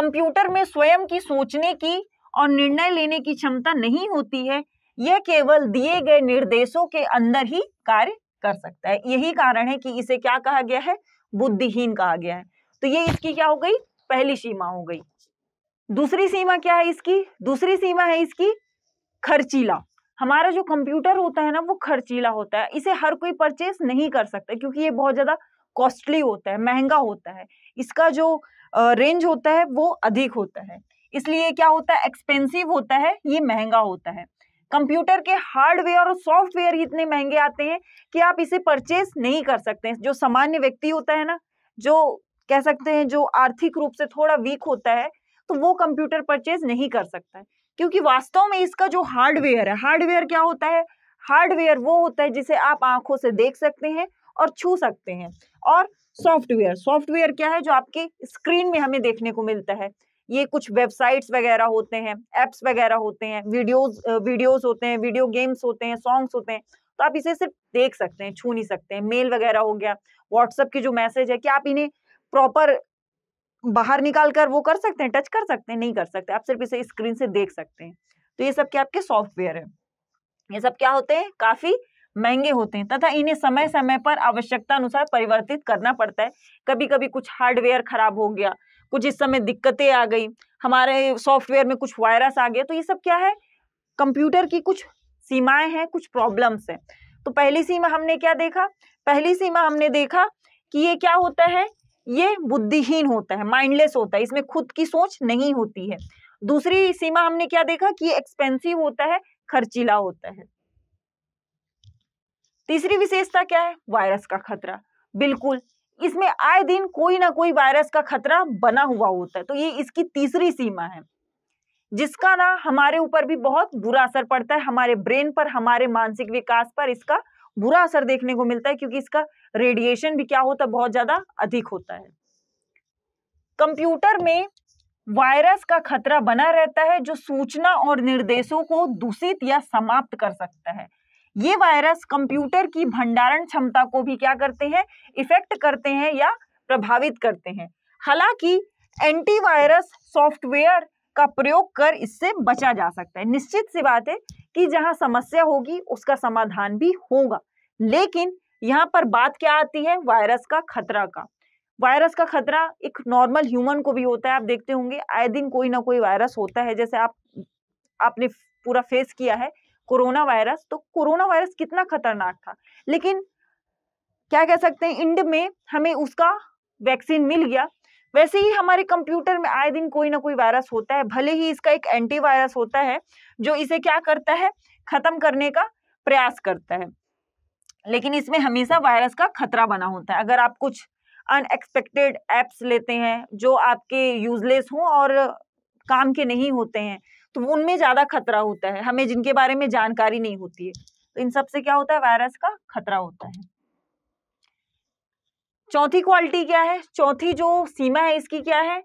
कंप्यूटर में स्वयं की सोचने की और निर्णय लेने की क्षमता नहीं होती है यह केवल दिए गए निर्देशों के अंदर ही कार्य कर सकता है यही कारण है कि इसे क्या कहा गया है बुद्धिहीन कहा गया है तो ये इसकी क्या हो गई पहली सीमा हो गई दूसरी सीमा क्या है इसकी दूसरी सीमा है इसकी खर्चीला हमारा जो कंप्यूटर होता है ना वो खर्चीला होता है इसे हर कोई परचेस नहीं कर सकता क्योंकि ये बहुत ज्यादा कॉस्टली होता है महंगा होता है इसका जो रेंज होता है वो अधिक होता है इसलिए क्या होता है एक्सपेंसिव होता है ये महंगा होता है कंप्यूटर के हार्डवेयर और सॉफ्टवेयर इतने महंगे आते हैं कि आप इसे परचेज नहीं कर सकते हैं जो सामान्य व्यक्ति होता है ना जो कह सकते हैं जो आर्थिक रूप से थोड़ा वीक होता है तो वो कंप्यूटर परचेज नहीं कर सकता है क्योंकि वास्तव में इसका जो हार्डवेयर है हार्डवेयर क्या होता है हार्डवेयर वो होता है जिसे आप आंखों से देख सकते हैं और छू सकते हैं और सॉफ्टवेयर सॉफ्टवेयर क्या है जो आपके स्क्रीन में हमें देखने को मिलता है ये कुछ वेबसाइट्स वगैरह होते हैं एप्स वगैरह होते हैं वीडियोस वीडियोस होते हैं वीडियो गेम्स होते हैं सॉन्ग्स होते हैं तो आप इसे सिर्फ देख सकते हैं छू नहीं सकते हैं मेल वगैरह हो गया व्हाट्सअप की जो मैसेज है कि आप इन्हें प्रॉपर बाहर निकाल कर वो कर सकते हैं टच कर सकते हैं नहीं कर सकते आप सिर्फ इसे स्क्रीन से देख सकते हैं तो ये सब क्या आपके सॉफ्टवेयर है ये सब क्या होते हैं काफी महंगे होते हैं तथा इन्हें समय समय पर आवश्यकता अनुसार परिवर्तित करना पड़ता है कभी कभी कुछ हार्डवेयर खराब हो गया कुछ इस समय दिक्कतें आ गई हमारे सॉफ्टवेयर में कुछ वायरस आ गया तो ये सब क्या है कंप्यूटर की कुछ सीमाएं हैं कुछ प्रॉब्लम्स हैं तो पहली सीमा हमने क्या देखा पहली सीमा हमने देखा कि ये क्या होता है ये बुद्धिहीन होता है माइंडलेस होता है इसमें खुद की सोच नहीं होती है दूसरी सीमा हमने क्या देखा कि ये एक्सपेंसिव होता है खर्चीला होता है तीसरी विशेषता क्या है वायरस का खतरा बिल्कुल इसमें आए दिन कोई ना कोई वायरस का खतरा बना हुआ होता है तो ये इसकी तीसरी सीमा है जिसका ना हमारे ऊपर भी बहुत बुरा असर पड़ता है हमारे ब्रेन पर हमारे मानसिक विकास पर इसका बुरा असर देखने को मिलता है क्योंकि इसका रेडिएशन भी क्या होता है बहुत ज्यादा अधिक होता है कंप्यूटर में वायरस का खतरा बना रहता है जो सूचना और निर्देशों को दूषित या समाप्त कर सकता है ये वायरस कंप्यूटर की भंडारण क्षमता को भी क्या करते हैं इफेक्ट करते हैं या प्रभावित करते हैं हालांकि एंटीवायरस सॉफ्टवेयर का प्रयोग कर इससे बचा जा सकता है निश्चित सी बात है कि जहां समस्या होगी उसका समाधान भी होगा लेकिन यहाँ पर बात क्या आती है वायरस का खतरा का वायरस का खतरा एक नॉर्मल ह्यूमन को भी होता है आप देखते होंगे आए दिन कोई ना कोई वायरस होता है जैसे आप आपने पूरा फेस किया है कोरोना वायरस तो कोरोना वायरस कितना खतरनाक था लेकिन क्या कह सकते हैं इंड में हमें उसका वैक्सीन मिल गया वैसे ही हमारे कंप्यूटर में आए दिन कोई ना कोई वायरस होता है भले ही इसका एक एंटीवायरस होता है जो इसे क्या करता है खत्म करने का प्रयास करता है लेकिन इसमें हमेशा वायरस का खतरा बना होता है अगर आप कुछ अनएक्सपेक्टेड एप्स लेते हैं जो आपके यूजलेस हों और काम के नहीं होते हैं तो उनमें ज्यादा खतरा होता है हमें जिनके बारे में जानकारी नहीं होती है तो इन सबसे क्या होता है वायरस का खतरा होता है चौथी क्वालिटी क्या है चौथी जो सीमा है इसकी क्या है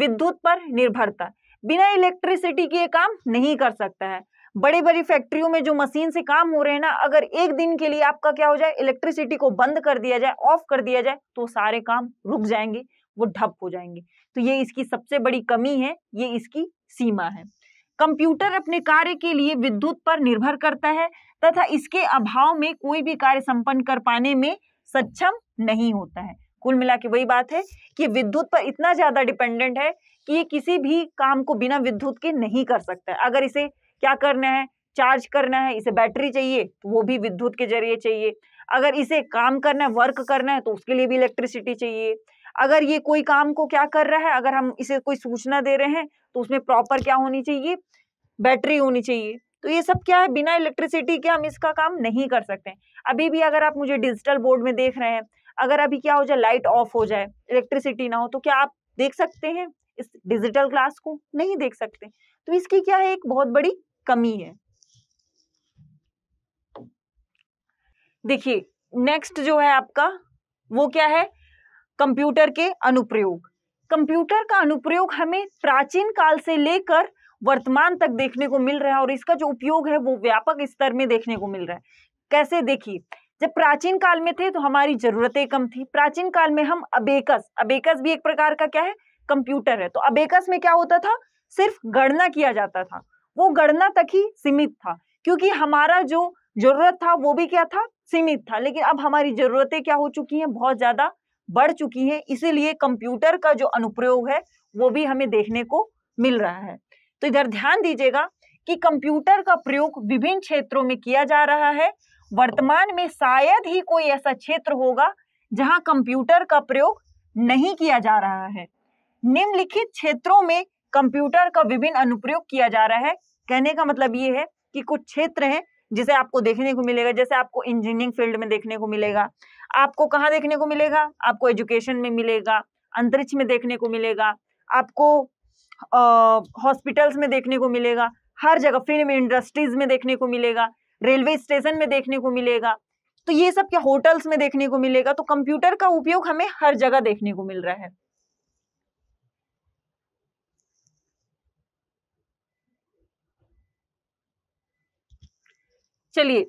विद्युत पर निर्भरता बिना इलेक्ट्रिसिटी के काम नहीं कर सकता है बड़ी बड़ी फैक्ट्रियों में जो मशीन से काम हो रहे हैं ना अगर एक दिन के लिए आपका क्या हो जाए इलेक्ट्रिसिटी को बंद कर दिया जाए ऑफ कर दिया जाए तो सारे काम रुक जाएंगे वो ढप हो जाएंगे तो ये इसकी सबसे बड़ी कमी है ये इसकी सीमा है कंप्यूटर अपने कार्य के लिए विद्युत पर निर्भर करता है तथा इसके अभाव में कोई भी कार्य संपन्न कर पाने में सक्षम नहीं होता है कुल मिला के वही बात है कि विद्युत पर इतना ज्यादा डिपेंडेंट है कि ये किसी भी काम को बिना विद्युत के नहीं कर सकता है अगर इसे क्या करना है चार्ज करना है इसे बैटरी चाहिए तो वो भी विद्युत के जरिए चाहिए अगर इसे काम करना है वर्क करना है तो उसके लिए भी इलेक्ट्रिसिटी चाहिए अगर ये कोई काम को क्या कर रहा है अगर हम इसे कोई सूचना दे रहे हैं तो उसमें प्रॉपर क्या होनी चाहिए बैटरी होनी चाहिए तो ये सब क्या है बिना इलेक्ट्रिसिटी के हम इसका काम नहीं कर सकते हैं अभी भी अगर आप मुझे डिजिटल बोर्ड में देख रहे हैं अगर अभी क्या हो जाए लाइट ऑफ हो जाए इलेक्ट्रिसिटी ना हो तो क्या आप देख सकते हैं इस डिजिटल क्लास को नहीं देख सकते तो इसकी क्या है एक बहुत बड़ी कमी है देखिए नेक्स्ट जो है आपका वो क्या है कंप्यूटर के अनुप्रयोग कंप्यूटर का अनुप्रयोग हमें प्राचीन काल से लेकर वर्तमान तक देखने को मिल रहा है और इसका जो उपयोग है वो व्यापक स्तर में देखने को मिल रहा है कैसे देखिए जब प्राचीन काल में थे तो हमारी जरूरतें कम थी प्राचीन काल में हम अबेकस अबेकस भी एक प्रकार का क्या है कंप्यूटर है तो अबेकस में क्या होता था सिर्फ गणना किया जाता था वो गणना तक ही सीमित था क्योंकि हमारा जो जरूरत था वो भी क्या था सीमित था लेकिन अब हमारी जरूरतें क्या हो चुकी हैं बहुत ज्यादा बढ़ चुकी हैं इसीलिए कंप्यूटर का जो अनुप्रयोग है वो भी हमें देखने को मिल रहा है तो इधर ध्यान दीजिएगा कि कंप्यूटर का प्रयोग विभिन्न क्षेत्रों में किया जा रहा है वर्तमान में शायद ही कोई ऐसा क्षेत्र होगा जहां कंप्यूटर का प्रयोग नहीं किया जा रहा है निम्नलिखित क्षेत्रों में कंप्यूटर का विभिन्न अनुप्रयोग किया जा रहा है कहने का मतलब ये है कि कुछ क्षेत्र हैं जिसे आपको देखने को मिलेगा जैसे आपको इंजीनियरिंग फील्ड में देखने को मिलेगा आपको कहाँ देखने को मिलेगा आपको एजुकेशन में मिलेगा अंतरिक्ष में देखने को मिलेगा आपको हॉस्पिटल्स में देखने को मिलेगा हर जगह फिल्म इंडस्ट्रीज में देखने को मिलेगा रेलवे स्टेशन में देखने को मिलेगा तो ये सब क्या होटल्स में देखने को मिलेगा तो कंप्यूटर का उपयोग हमें हर जगह देखने को मिल रहा है चलिए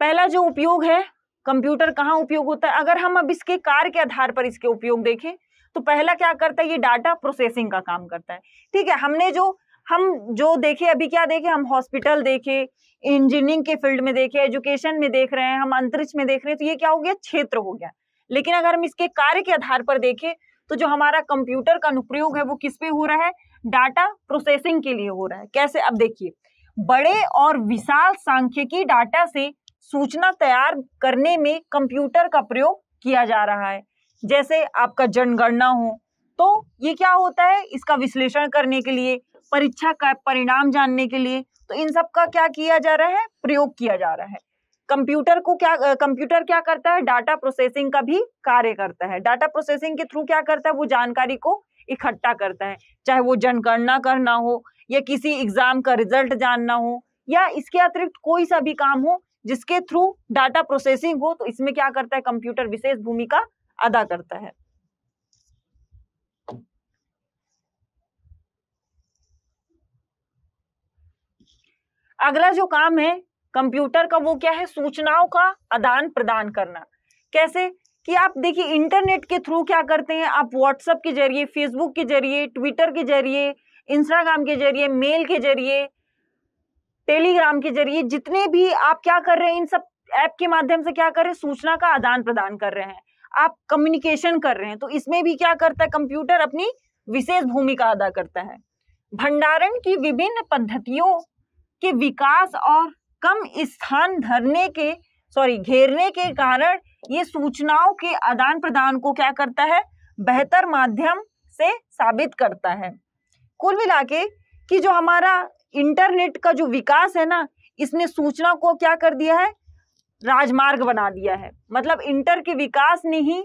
पहला जो उपयोग है कंप्यूटर कहाँ उपयोग होता है अगर हम अब इसके कार्य के आधार पर इसके उपयोग देखें तो पहला क्या करता है ये डाटा प्रोसेसिंग का काम करता है ठीक है हमने जो हम जो देखे अभी क्या देखे हम हॉस्पिटल देखे इंजीनियरिंग के फील्ड में देखे एजुकेशन में देख रहे हैं हम अंतरिक्ष में देख रहे हैं तो ये क्या हो गया क्षेत्र हो गया लेकिन अगर हम इसके कार्य के आधार पर देखें तो जो हमारा कंप्यूटर का अनुप्रयोग है वो किस पे हो रहा है डाटा प्रोसेसिंग के लिए हो रहा है कैसे अब देखिए बड़े और विशाल सांख्यिकी डाटा से सूचना तैयार करने में कंप्यूटर का प्रयोग किया जा रहा है जैसे आपका जनगणना हो तो ये क्या होता है इसका विश्लेषण करने के लिए परीक्षा का परिणाम जानने के लिए तो इन सब का क्या किया जा रहा है प्रयोग किया जा रहा है कंप्यूटर को क्या कंप्यूटर क्या करता है डाटा प्रोसेसिंग का भी कार्य करता है डाटा प्रोसेसिंग के थ्रू क्या करता है वो जानकारी को इकट्ठा करता है चाहे वो जनगणना करना हो या किसी एग्जाम का रिजल्ट जानना हो या इसके अतिरिक्त कोई सा भी काम हो जिसके थ्रू डाटा प्रोसेसिंग हो तो इसमें क्या करता है कंप्यूटर विशेष भूमिका अदा करता है अगला जो काम है कंप्यूटर का वो क्या है सूचनाओं का आदान प्रदान करना कैसे कि आप देखिए इंटरनेट के थ्रू क्या करते हैं आप व्हाट्सएप के जरिए फेसबुक के जरिए ट्विटर के जरिए इंस्टाग्राम के जरिए मेल के जरिए टेलीग्राम के जरिए जितने भी आप क्या कर रहे हैं इन सब ऐप के माध्यम से क्या कर रहे हैं सूचना का आदान प्रदान कर रहे हैं आप कम्युनिकेशन कर रहे हैं तो इसमें भी क्या करता है कंप्यूटर अपनी विशेष भूमिका अदा करता है भंडारण की विभिन्न पद्धतियों के विकास और कम स्थान धरने के सॉरी घेरने के कारण ये सूचनाओं के आदान प्रदान को क्या करता है बेहतर माध्यम से साबित करता है कुल मिला के कि जो हमारा इंटरनेट का जो विकास है ना इसने सूचना को क्या कर दिया है राजमार्ग बना दिया है मतलब इंटर के विकास ने ही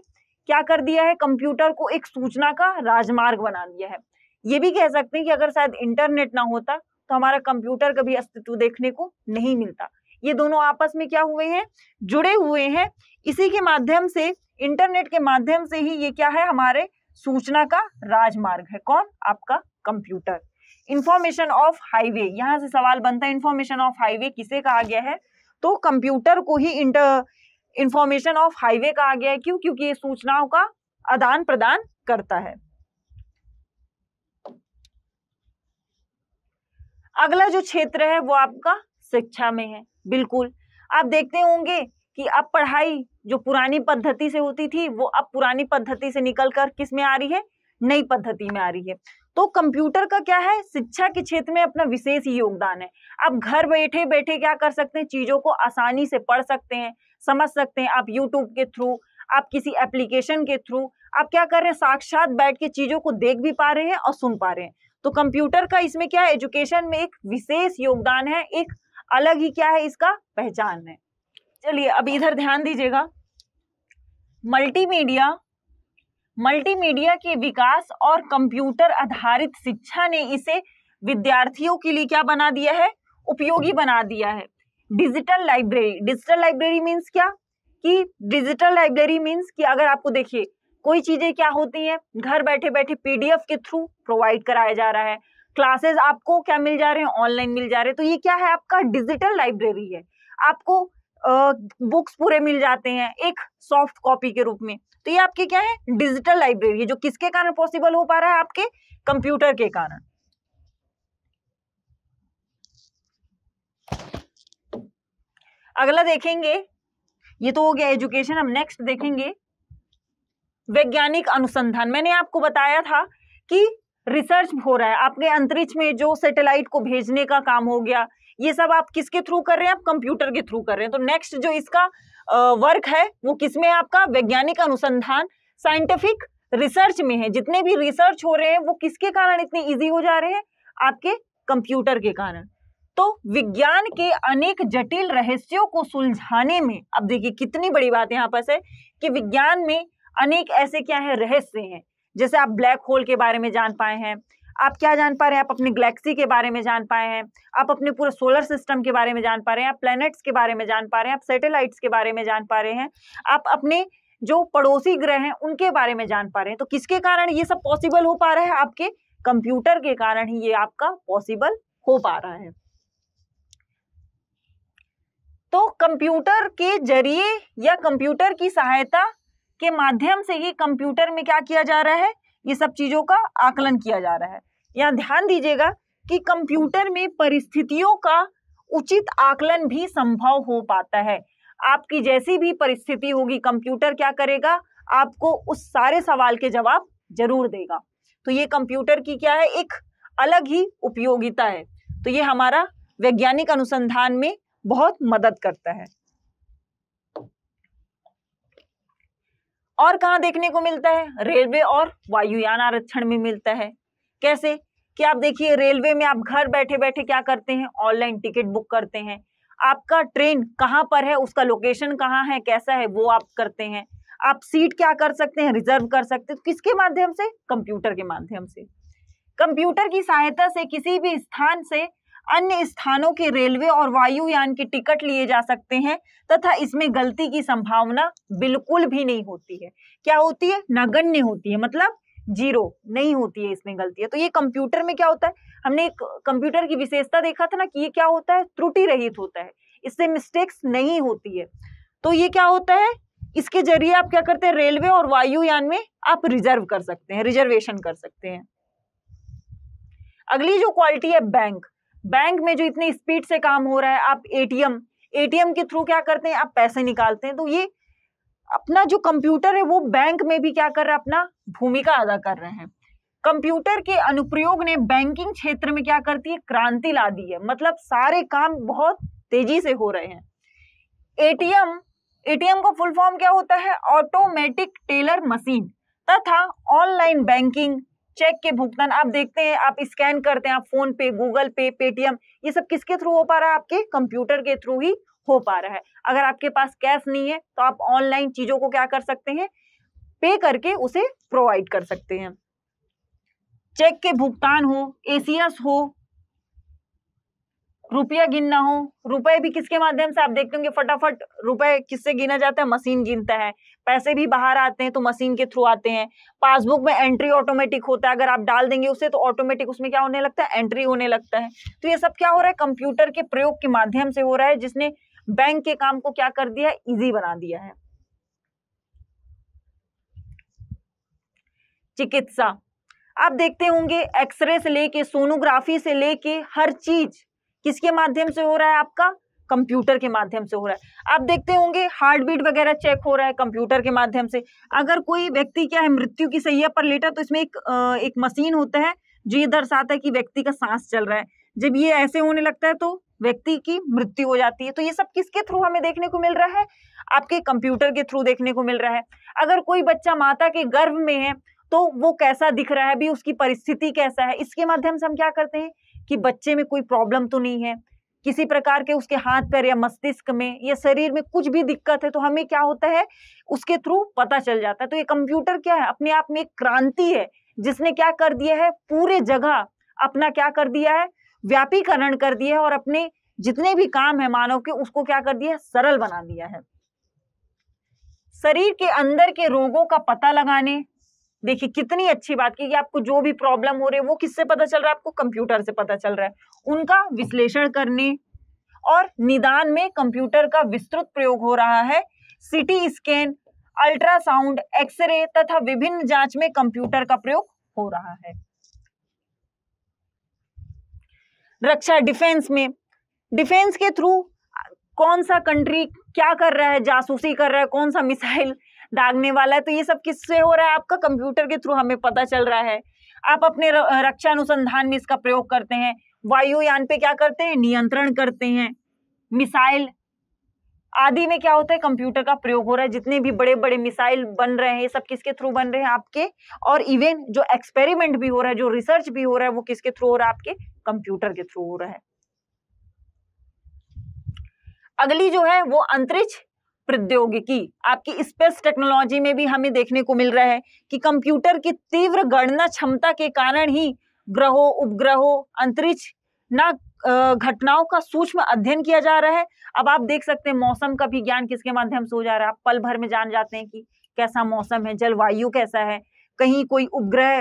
क्या कर दिया है कंप्यूटर को एक सूचना का राजमार्ग बना दिया है ये भी कह सकते हैं कि अगर शायद इंटरनेट ना होता तो हमारा कंप्यूटर कभी अस्तित्व देखने को नहीं मिलता ये दोनों आपस में क्या हुए हैं जुड़े हुए हैं इसी के माध्यम से इंटरनेट के माध्यम से ही ये क्या है हमारे सूचना का राजमार्ग है कौन आपका कंप्यूटर इंफॉर्मेशन ऑफ हाईवे यहाँ से सवाल बनता है इंफॉर्मेशन ऑफ हाईवे किसे कहा गया है तो कंप्यूटर को ही इंटर इंफॉर्मेशन ऑफ हाईवे कहा गया है क्यों क्योंकि ये सूचनाओं का आदान प्रदान करता है अगला जो क्षेत्र है वो आपका शिक्षा में है बिल्कुल आप देखते होंगे कि अब पढ़ाई जो पुरानी पद्धति से होती थी वो अब पुरानी पद्धति से निकलकर किस में आ रही है नई पद्धति में आ रही है तो कंप्यूटर का क्या है शिक्षा के क्षेत्र में अपना विशेष ही योगदान है आप घर बैठे बैठे क्या कर सकते हैं चीज़ों को आसानी से पढ़ सकते हैं समझ सकते हैं आप यूट्यूब के थ्रू आप किसी एप्लीकेशन के थ्रू आप क्या कर रहे हैं साक्षात बैठ के चीज़ों को देख भी पा रहे हैं और सुन पा रहे हैं तो कंप्यूटर का इसमें क्या है एजुकेशन में एक विशेष योगदान है एक अलग ही क्या है इसका पहचान है चलिए अब इधर ध्यान दीजिएगा मल्टीमीडिया मल्टीमीडिया के विकास और कंप्यूटर आधारित शिक्षा ने इसे विद्यार्थियों के लिए क्या बना दिया है उपयोगी बना दिया है digital library digital library means क्या कि डिजिटल लाइब्रेरी मीन्स कि अगर आपको देखिए कोई चीजें क्या होती हैं घर बैठे बैठे पीडीएफ के थ्रू प्रोवाइड कराया जा रहा है क्लासेस आपको क्या मिल जा रहे हैं ऑनलाइन मिल जा रहे हैं तो ये क्या है आपका डिजिटल लाइब्रेरी है आपको बुक्स पूरे मिल जाते हैं एक सॉफ्ट कॉपी के रूप में तो ये आपके क्या है डिजिटल लाइब्रेरी है जो किसके कारण पॉसिबल हो पा रहा है आपके कंप्यूटर के कारण अगला देखेंगे ये तो हो गया एजुकेशन हम नेक्स्ट देखेंगे वैज्ञानिक अनुसंधान मैंने आपको बताया था कि रिसर्च हो रहा है आपके अंतरिक्ष में जो सैटेलाइट को भेजने का काम हो गया ये सब आप किसके थ्रू कर रहे हैं आप कंप्यूटर के थ्रू कर रहे हैं तो नेक्स्ट जो इसका वर्क है वो किसमें है आपका वैज्ञानिक अनुसंधान साइंटिफिक रिसर्च में है जितने भी रिसर्च हो रहे हैं वो किसके कारण इतने इजी हो जा रहे हैं आपके कंप्यूटर के कारण तो विज्ञान के अनेक जटिल रहस्यों को सुलझाने में अब देखिए कितनी बड़ी बात यहाँ पर है कि विज्ञान में अनेक ऐसे क्या है रहस्य हैं जैसे आप ब्लैक होल के बारे में जान पाए हैं आप क्या जान पा रहे हैं आप अपनी गैलेक्सी के बारे में जान पाए हैं आप अपने पूरे सोलर सिस्टम के बारे में जान पा रहे हैं आप प्लैनेट्स के बारे में जान पा रहे हैं आप सैटेलाइट्स के बारे में जान पा रहे हैं आप अपने जो पड़ोसी ग्रह हैं उनके बारे में जान पा रहे हैं तो किसके कारण ये सब पॉसिबल हो पा रहा है आपके कंप्यूटर के कारण ही ये आपका पॉसिबल हो पा रहा है तो कंप्यूटर के जरिए या कंप्यूटर की सहायता के माध्यम से ही कंप्यूटर में क्या किया जा रहा है ये सब चीजों का आकलन किया जा रहा है यहाँ ध्यान दीजिएगा कि कंप्यूटर में परिस्थितियों का उचित आकलन भी संभव हो पाता है आपकी जैसी भी परिस्थिति होगी कंप्यूटर क्या करेगा आपको उस सारे सवाल के जवाब जरूर देगा तो ये कंप्यूटर की क्या है एक अलग ही उपयोगिता है तो ये हमारा वैज्ञानिक अनुसंधान में बहुत मदद करता है और कहा देखने को मिलता है रेलवे और वायुयान आरक्षण में मिलता है कैसे कि आप देखिए रेलवे में आप घर बैठे बैठे क्या करते हैं ऑनलाइन टिकट बुक करते हैं आपका ट्रेन कहाँ पर है उसका लोकेशन कहाँ है कैसा है वो आप करते हैं आप सीट क्या कर सकते हैं रिजर्व कर सकते हैं किसके माध्यम से कंप्यूटर के माध्यम से कंप्यूटर की सहायता से किसी भी स्थान से अन्य स्थानों के रेलवे और वायुयान के टिकट लिए जा सकते हैं तथा इसमें गलती की संभावना बिल्कुल भी नहीं होती है क्या होती है नगण्य होती है मतलब जीरो नहीं होती है इसमें गलती है तो ये कंप्यूटर में क्या होता है हमने कंप्यूटर की विशेषता देखा था ना कि ये क्या होता है त्रुटि रहित होता है इससे मिस्टेक्स नहीं होती है तो ये क्या होता है इसके जरिए आप क्या करते हैं रेलवे और वायुयान में आप रिजर्व कर सकते हैं रिजर्वेशन कर सकते हैं अगली जो क्वालिटी है बैंक बैंक में जो इतनी स्पीड से काम हो रहा है आप एटीएम एटीएम के थ्रू क्या करते हैं आप पैसे निकालते हैं तो ये अपना जो कंप्यूटर है वो बैंक में भी क्या कर रहा है अपना भूमिका अदा कर रहे हैं कंप्यूटर के अनुप्रयोग ने बैंकिंग क्षेत्र में क्या करती है क्रांति ला दी है मतलब सारे काम बहुत तेजी से हो रहे हैं एटीएम एटीएम का फुल फॉर्म क्या होता है ऑटोमेटिक टेलर मशीन तथा ऑनलाइन बैंकिंग चेक के भुगतान आप देखते हैं आप स्कैन करते हैं आप फोन पे गूगल पे पेटीएम ये सब किसके थ्रू हो पा रहा है आपके कंप्यूटर के थ्रू ही हो पा रहा है अगर आपके पास कैश नहीं है तो आप ऑनलाइन चीजों को क्या कर सकते हैं पे करके उसे प्रोवाइड कर सकते हैं चेक के भुगतान हो एसीएस हो रुपया गिनना हो रुपए भी किसके माध्यम से आप देखते होंगे फटाफट रुपए किससे गिना जाता है मशीन गिनता है पैसे भी बाहर आते हैं तो मशीन के थ्रू आते हैं पासबुक में एंट्री ऑटोमेटिक होता है अगर आप डाल देंगे उसे तो ऑटोमेटिक उसमें क्या होने लगता है एंट्री होने लगता है तो ये सब क्या हो रहा है कंप्यूटर के प्रयोग के माध्यम से हो रहा है जिसने बैंक के काम को क्या कर दिया है इजी बना दिया है चिकित्सा आप देखते होंगे एक्सरे से लेके सोनोग्राफी से लेके हर चीज किसके माध्यम से हो रहा है आपका कंप्यूटर के माध्यम से हो रहा है आप देखते होंगे हार्ट बीट वगैरह चेक हो रहा है कंप्यूटर के माध्यम से अगर कोई व्यक्ति क्या है मृत्यु की सैया पर लेटा तो इसमें एक एक मशीन होता है जो ये दर्शाता है कि व्यक्ति का सांस चल रहा है जब ये ऐसे होने लगता है तो व्यक्ति की मृत्यु हो जाती है तो ये सब किसके थ्रू हमें देखने को मिल रहा है आपके कंप्यूटर के थ्रू देखने को मिल रहा है अगर कोई बच्चा माता के गर्भ में है तो वो कैसा दिख रहा है भी उसकी परिस्थिति कैसा है इसके माध्यम से हम क्या करते हैं कि बच्चे में कोई प्रॉब्लम तो नहीं है किसी प्रकार के उसके हाथ पैर या मस्तिष्क में या शरीर में कुछ भी दिक्कत है तो हमें क्या होता है उसके थ्रू पता चल जाता है तो ये कंप्यूटर क्या है अपने आप में एक क्रांति है जिसने क्या कर दिया है पूरे जगह अपना क्या कर दिया है व्यापीकरण कर दिया है और अपने जितने भी काम है मानव के उसको क्या कर दिया सरल बना दिया है शरीर के अंदर के रोगों का पता लगाने देखिए कितनी अच्छी बात की कि आपको जो भी प्रॉब्लम हो रही है वो किससे पता चल रहा है आपको कंप्यूटर से पता चल रहा है उनका विश्लेषण करने और निदान में कंप्यूटर का विस्तृत प्रयोग हो रहा है सिटी स्कैन अल्ट्रासाउंड एक्सरे तथा विभिन्न जांच में कंप्यूटर का प्रयोग हो रहा है रक्षा डिफेंस में डिफेंस के थ्रू कौन सा कंट्री क्या कर रहा है जासूसी कर रहा है कौन सा मिसाइल दागने वाला है तो ये सब किससे हो रहा है आपका कंप्यूटर के थ्रू हमें पता चल रहा है आप अपने रक्षा अनुसंधान में इसका प्रयोग करते हैं वायुयान पे क्या करते हैं नियंत्रण करते हैं मिसाइल आदि में क्या होता है कंप्यूटर का प्रयोग हो रहा है जितने भी बड़े बड़े मिसाइल बन रहे हैं सब किसके थ्रू बन रहे हैं आपके और इवन जो एक्सपेरिमेंट भी हो रहा है जो रिसर्च भी हो रहा है वो किसके थ्रू हो रहा है आपके कंप्यूटर के थ्रू हो रहा है अगली जो है वो अंतरिक्ष प्रौद्योगिकी आपकी स्पेस टेक्नोलॉजी में भी हमें देखने को मिल रहा है कि कंप्यूटर की तीव्र गणना क्षमता के कारण ही ग्रहों उपग्रहों अंतरिक्ष ना घटनाओं का सूक्ष्म अध्ययन किया जा रहा है अब आप देख सकते हैं मौसम का भी ज्ञान किसके माध्यम से हो जा रहा है आप पल भर में जान जाते हैं कि कैसा मौसम है जलवायु कैसा है कहीं कोई उपग्रह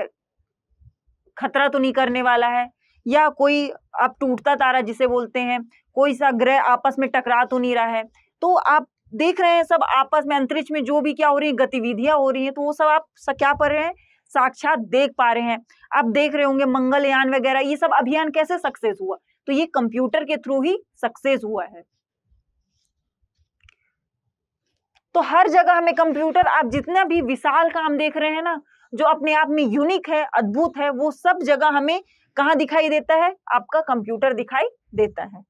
खतरा तो नहीं करने वाला है या कोई आप टूटता तारा जिसे बोलते हैं कोई सा ग्रह आपस में टकरा तो नहीं रहा है तो आप देख रहे हैं सब आपस में अंतरिक्ष में जो भी क्या हो रही है गतिविधियां हो रही हैं तो वो सब आप क्या पढ़ रहे हैं साक्षात देख पा रहे हैं आप देख रहे होंगे मंगलयान वगैरह ये सब अभियान कैसे सक्सेस हुआ तो ये कंप्यूटर के थ्रू ही सक्सेस हुआ है तो हर जगह हमें कंप्यूटर आप जितना भी विशाल काम देख रहे हैं ना जो अपने आप में यूनिक है अद्भुत है वो सब जगह हमें कहा दिखाई देता है आपका कंप्यूटर दिखाई देता है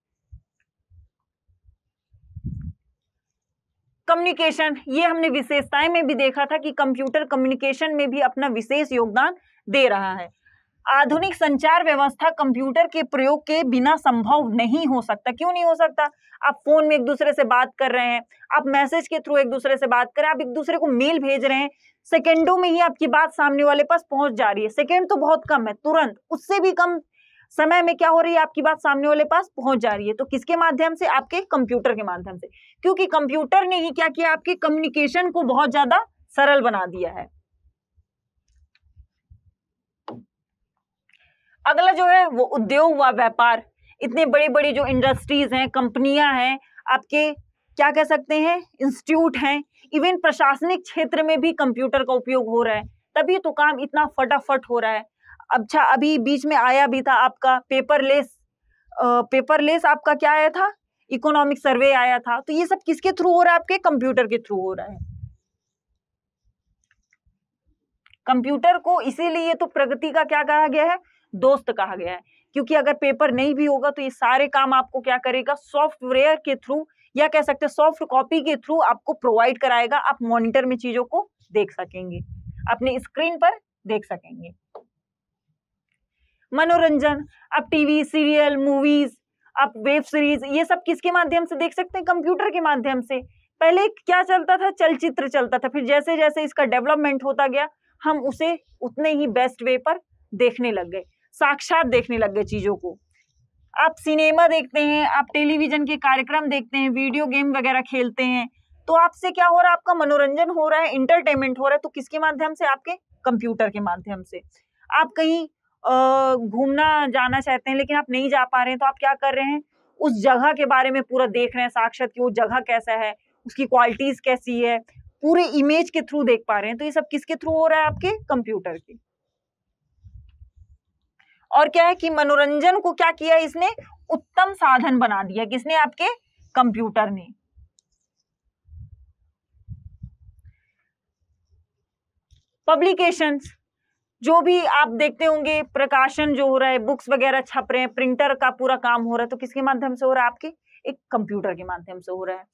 कम्युनिकेशन ये हमने विशेषताएं में भी देखा था कि कंप्यूटर कम्युनिकेशन में भी अपना विशेष योगदान दे रहा है आधुनिक संचार व्यवस्था कंप्यूटर के प्रयोग के बिना संभव नहीं हो सकता क्यों नहीं हो सकता आप फोन में एक दूसरे से बात कर रहे हैं आप मैसेज के थ्रू एक दूसरे से बात कर रहे हैं आप एक दूसरे को मेल भेज रहे हैं सेकेंडों में ही आपकी बात सामने वाले पास पहुंच जा रही है सेकेंड तो बहुत कम है तुरंत उससे भी कम समय में क्या हो रही है आपकी बात सामने वाले पास पहुंच जा रही है तो किसके माध्यम से आपके कंप्यूटर के माध्यम से क्योंकि कंप्यूटर ने ही क्या किया आपके कम्युनिकेशन को बहुत ज्यादा सरल बना दिया है अगला जो है वो उद्योग व व्यापार इतने बड़ी बड़ी जो इंडस्ट्रीज हैं कंपनियां हैं आपके क्या कह सकते हैं इंस्टीट्यूट हैं इवन प्रशासनिक क्षेत्र में भी कंप्यूटर का उपयोग हो रहा है तभी तो काम इतना फटाफट हो रहा है अच्छा अभी बीच में आया भी था आपका पेपरलेस पेपरलेस आपका क्या आया था इकोनॉमिक सर्वे आया था तो ये सब किसके थ्रू हो रहा है आपके कंप्यूटर के थ्रू हो रहा है कंप्यूटर को इसीलिए तो प्रगति का क्या कहा गया है दोस्त कहा गया है क्योंकि अगर पेपर नहीं भी होगा तो ये सारे काम आपको क्या करेगा सॉफ्टवेयर के थ्रू या कह सकते हैं सॉफ्ट कॉपी के थ्रू आपको प्रोवाइड कराएगा आप मॉनिटर में चीजों को देख सकेंगे अपने स्क्रीन पर देख सकेंगे मनोरंजन अब टीवी सीरियल मूवीज अब वेब सीरीज ये सब किसके माध्यम से देख सकते हैं कंप्यूटर के माध्यम से पहले क्या चलता था चलचित्र चलता था फिर जैसे जैसे इसका डेवलपमेंट होता गया हम उसे उतने ही बेस्ट वे पर देखने लग गए साक्षात देखने लग गए चीज़ों को आप सिनेमा देखते हैं आप टेलीविजन के कार्यक्रम देखते हैं वीडियो गेम वगैरह खेलते हैं तो आपसे क्या हो रहा है आपका मनोरंजन हो रहा है इंटरटेनमेंट हो रहा है तो किसके माध्यम से आपके कंप्यूटर के माध्यम से आप कहीं घूमना जाना चाहते हैं लेकिन आप नहीं जा पा रहे हैं तो आप क्या कर रहे हैं उस जगह के बारे में पूरा देख रहे हैं साक्षात कि वो जगह कैसा है उसकी क्वालिटीज कैसी है पूरे इमेज के थ्रू देख पा रहे हैं तो ये सब किसके थ्रू हो रहा है आपके कंप्यूटर के और क्या है कि मनोरंजन को क्या किया इसने उत्तम साधन बना दिया किसने आपके कंप्यूटर ने पब्लिकेशंस जो भी आप देखते होंगे प्रकाशन जो हो रहा है बुक्स वगैरह छप रहे हैं प्रिंटर का पूरा काम हो रहा है तो किसके माध्यम से हो रहा है आपके एक कंप्यूटर के माध्यम से हो रहा है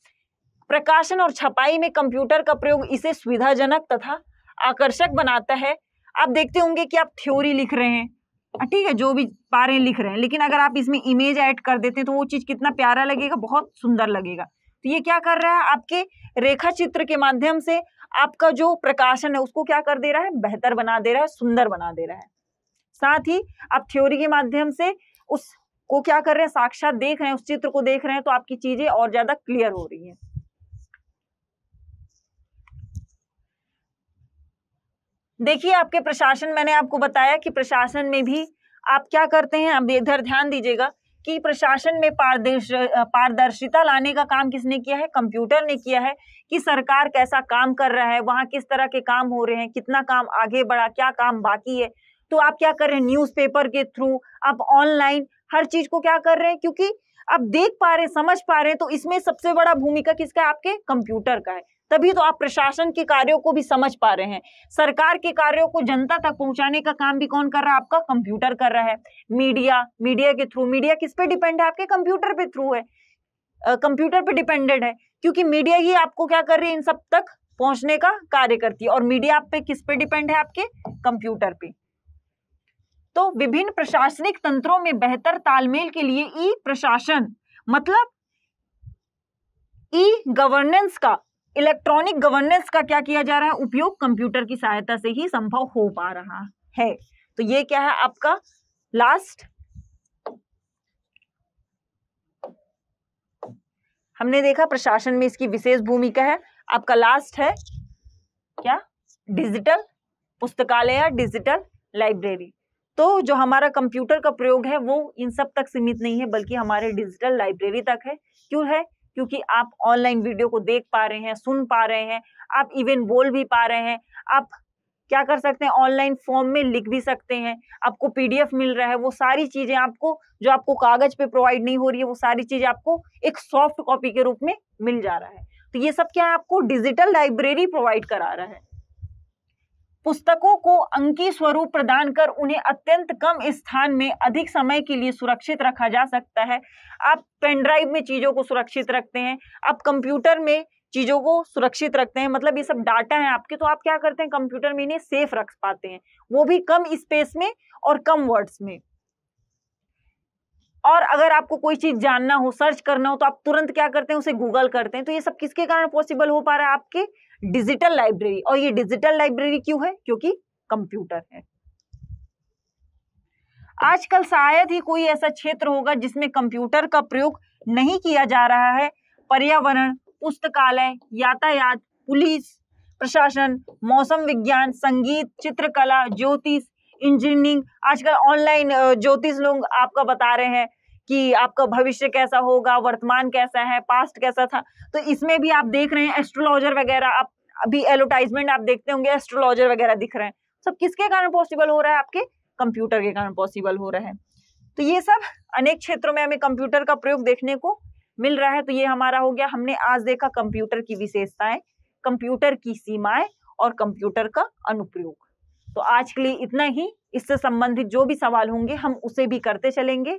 प्रकाशन और छपाई में कंप्यूटर का प्रयोग इसे सुविधाजनक तथा आकर्षक बनाता है आप देखते होंगे कि आप थ्योरी लिख रहे हैं ठीक है जो भी पा रहे हैं लिख रहे हैं लेकिन अगर आप इसमें इमेज ऐड कर देते हैं तो वो चीज़ कितना प्यारा लगेगा बहुत सुंदर लगेगा तो ये क्या कर रहा है आपके रेखा चित्र के माध्यम से आपका जो प्रकाशन है उसको क्या कर दे रहा है बेहतर बना दे रहा है सुंदर बना दे रहा है साथ ही आप थ्योरी के माध्यम से उसको क्या कर रहे हैं साक्षात देख रहे हैं उस चित्र को देख रहे हैं तो आपकी चीज़ें और ज़्यादा क्लियर हो रही है देखिए आपके प्रशासन मैंने आपको बताया कि प्रशासन में भी आप क्या करते हैं अब इधर ध्यान दीजिएगा कि प्रशासन में पारदर्श पारदर्शिता लाने का काम किसने किया है कंप्यूटर ने किया है कि सरकार कैसा काम कर रहा है वहाँ किस तरह के काम हो रहे हैं कितना काम आगे बढ़ा क्या काम बाकी है तो आप क्या कर रहे हैं न्यूज़पेपर के थ्रू आप ऑनलाइन हर चीज को क्या कर रहे हैं क्योंकि आप देख पा रहे समझ पा रहे हैं तो इसमें सबसे बड़ा भूमिका किसका है आपके कंप्यूटर का है तभी तो आप प्रशासन के कार्यों को भी समझ पा रहे हैं सरकार के कार्यों को जनता तक पहुंचाने का काम भी कौन कर रहा है आपका कंप्यूटर कर रहा है मीडिया मीडिया के थ्रू मीडिया किस पे डिपेंड है आपके कंप्यूटर पे थ्रू है कंप्यूटर पे डिपेंडेड है क्योंकि मीडिया ही आपको क्या कर रही है इन सब तक पहुंचने का कार्य करती है और मीडिया आप पे किस पे डिपेंड है आपके कंप्यूटर पे तो विभिन्न प्रशासनिक तंत्रों में बेहतर तालमेल के लिए ई प्रशासन मतलब ई गवर्नेंस का इलेक्ट्रॉनिक गवर्नेंस का क्या किया जा रहा है उपयोग कंप्यूटर की सहायता से ही संभव हो पा रहा है तो ये क्या है आपका लास्ट हमने देखा प्रशासन में इसकी विशेष भूमिका है आपका लास्ट है क्या डिजिटल पुस्तकालय या डिजिटल लाइब्रेरी तो जो हमारा कंप्यूटर का प्रयोग है वो इन सब तक सीमित नहीं है बल्कि हमारे डिजिटल लाइब्रेरी तक है क्यों है क्योंकि आप ऑनलाइन वीडियो को देख पा रहे हैं सुन पा रहे हैं आप इवन बोल भी पा रहे हैं आप क्या कर सकते हैं ऑनलाइन फॉर्म में लिख भी सकते हैं आपको पीडीएफ मिल रहा है वो सारी चीजें आपको जो आपको कागज पे प्रोवाइड नहीं हो रही है वो सारी चीजें आपको एक सॉफ्ट कॉपी के रूप में मिल जा रहा है तो ये सब क्या है आपको डिजिटल लाइब्रेरी प्रोवाइड करा रहा है पुस्तकों को अंकी स्वरूप प्रदान कर उन्हें अत्यंत कम स्थान में अधिक समय के लिए सुरक्षित रखा जा सकता है आप पेनड्राइव में चीज़ों को सुरक्षित रखते हैं आप कंप्यूटर में चीज़ों को सुरक्षित रखते हैं मतलब ये सब डाटा है आपके तो आप क्या करते हैं कंप्यूटर में इन्हें सेफ रख पाते हैं वो भी कम स्पेस में और कम वर्ड्स में और अगर आपको कोई चीज़ जानना हो सर्च करना हो तो आप तुरंत क्या करते हैं उसे गूगल करते हैं तो ये सब किसके कारण पॉसिबल हो पा रहा है आपके डिजिटल लाइब्रेरी और ये डिजिटल लाइब्रेरी क्यों है क्योंकि कंप्यूटर है आजकल शायद ही कोई ऐसा क्षेत्र होगा जिसमें कंप्यूटर का प्रयोग नहीं किया जा रहा है पर्यावरण पुस्तकालय यातायात पुलिस प्रशासन मौसम विज्ञान संगीत चित्रकला ज्योतिष इंजीनियरिंग आजकल ऑनलाइन ज्योतिष लोग आपका बता रहे हैं कि आपका भविष्य कैसा होगा वर्तमान कैसा है पास्ट कैसा था तो इसमें भी आप देख रहे हैं एस्ट्रोलॉजर वगैरह आप अभी एडवर्टाइजमेंट आप देखते होंगे एस्ट्रोलॉजर वगैरह दिख रहे हैं सब किसके कारण पॉसिबल हो रहा है आपके कंप्यूटर के कारण पॉसिबल हो रहा है तो ये सब अनेक क्षेत्रों में हमें कंप्यूटर का प्रयोग देखने को मिल रहा है तो ये हमारा हो गया हमने आज देखा कंप्यूटर की विशेषताएं कंप्यूटर की सीमाएं और कंप्यूटर का अनुप्रयोग तो आज के लिए इतना ही इससे संबंधित जो भी सवाल होंगे हम उसे भी करते चलेंगे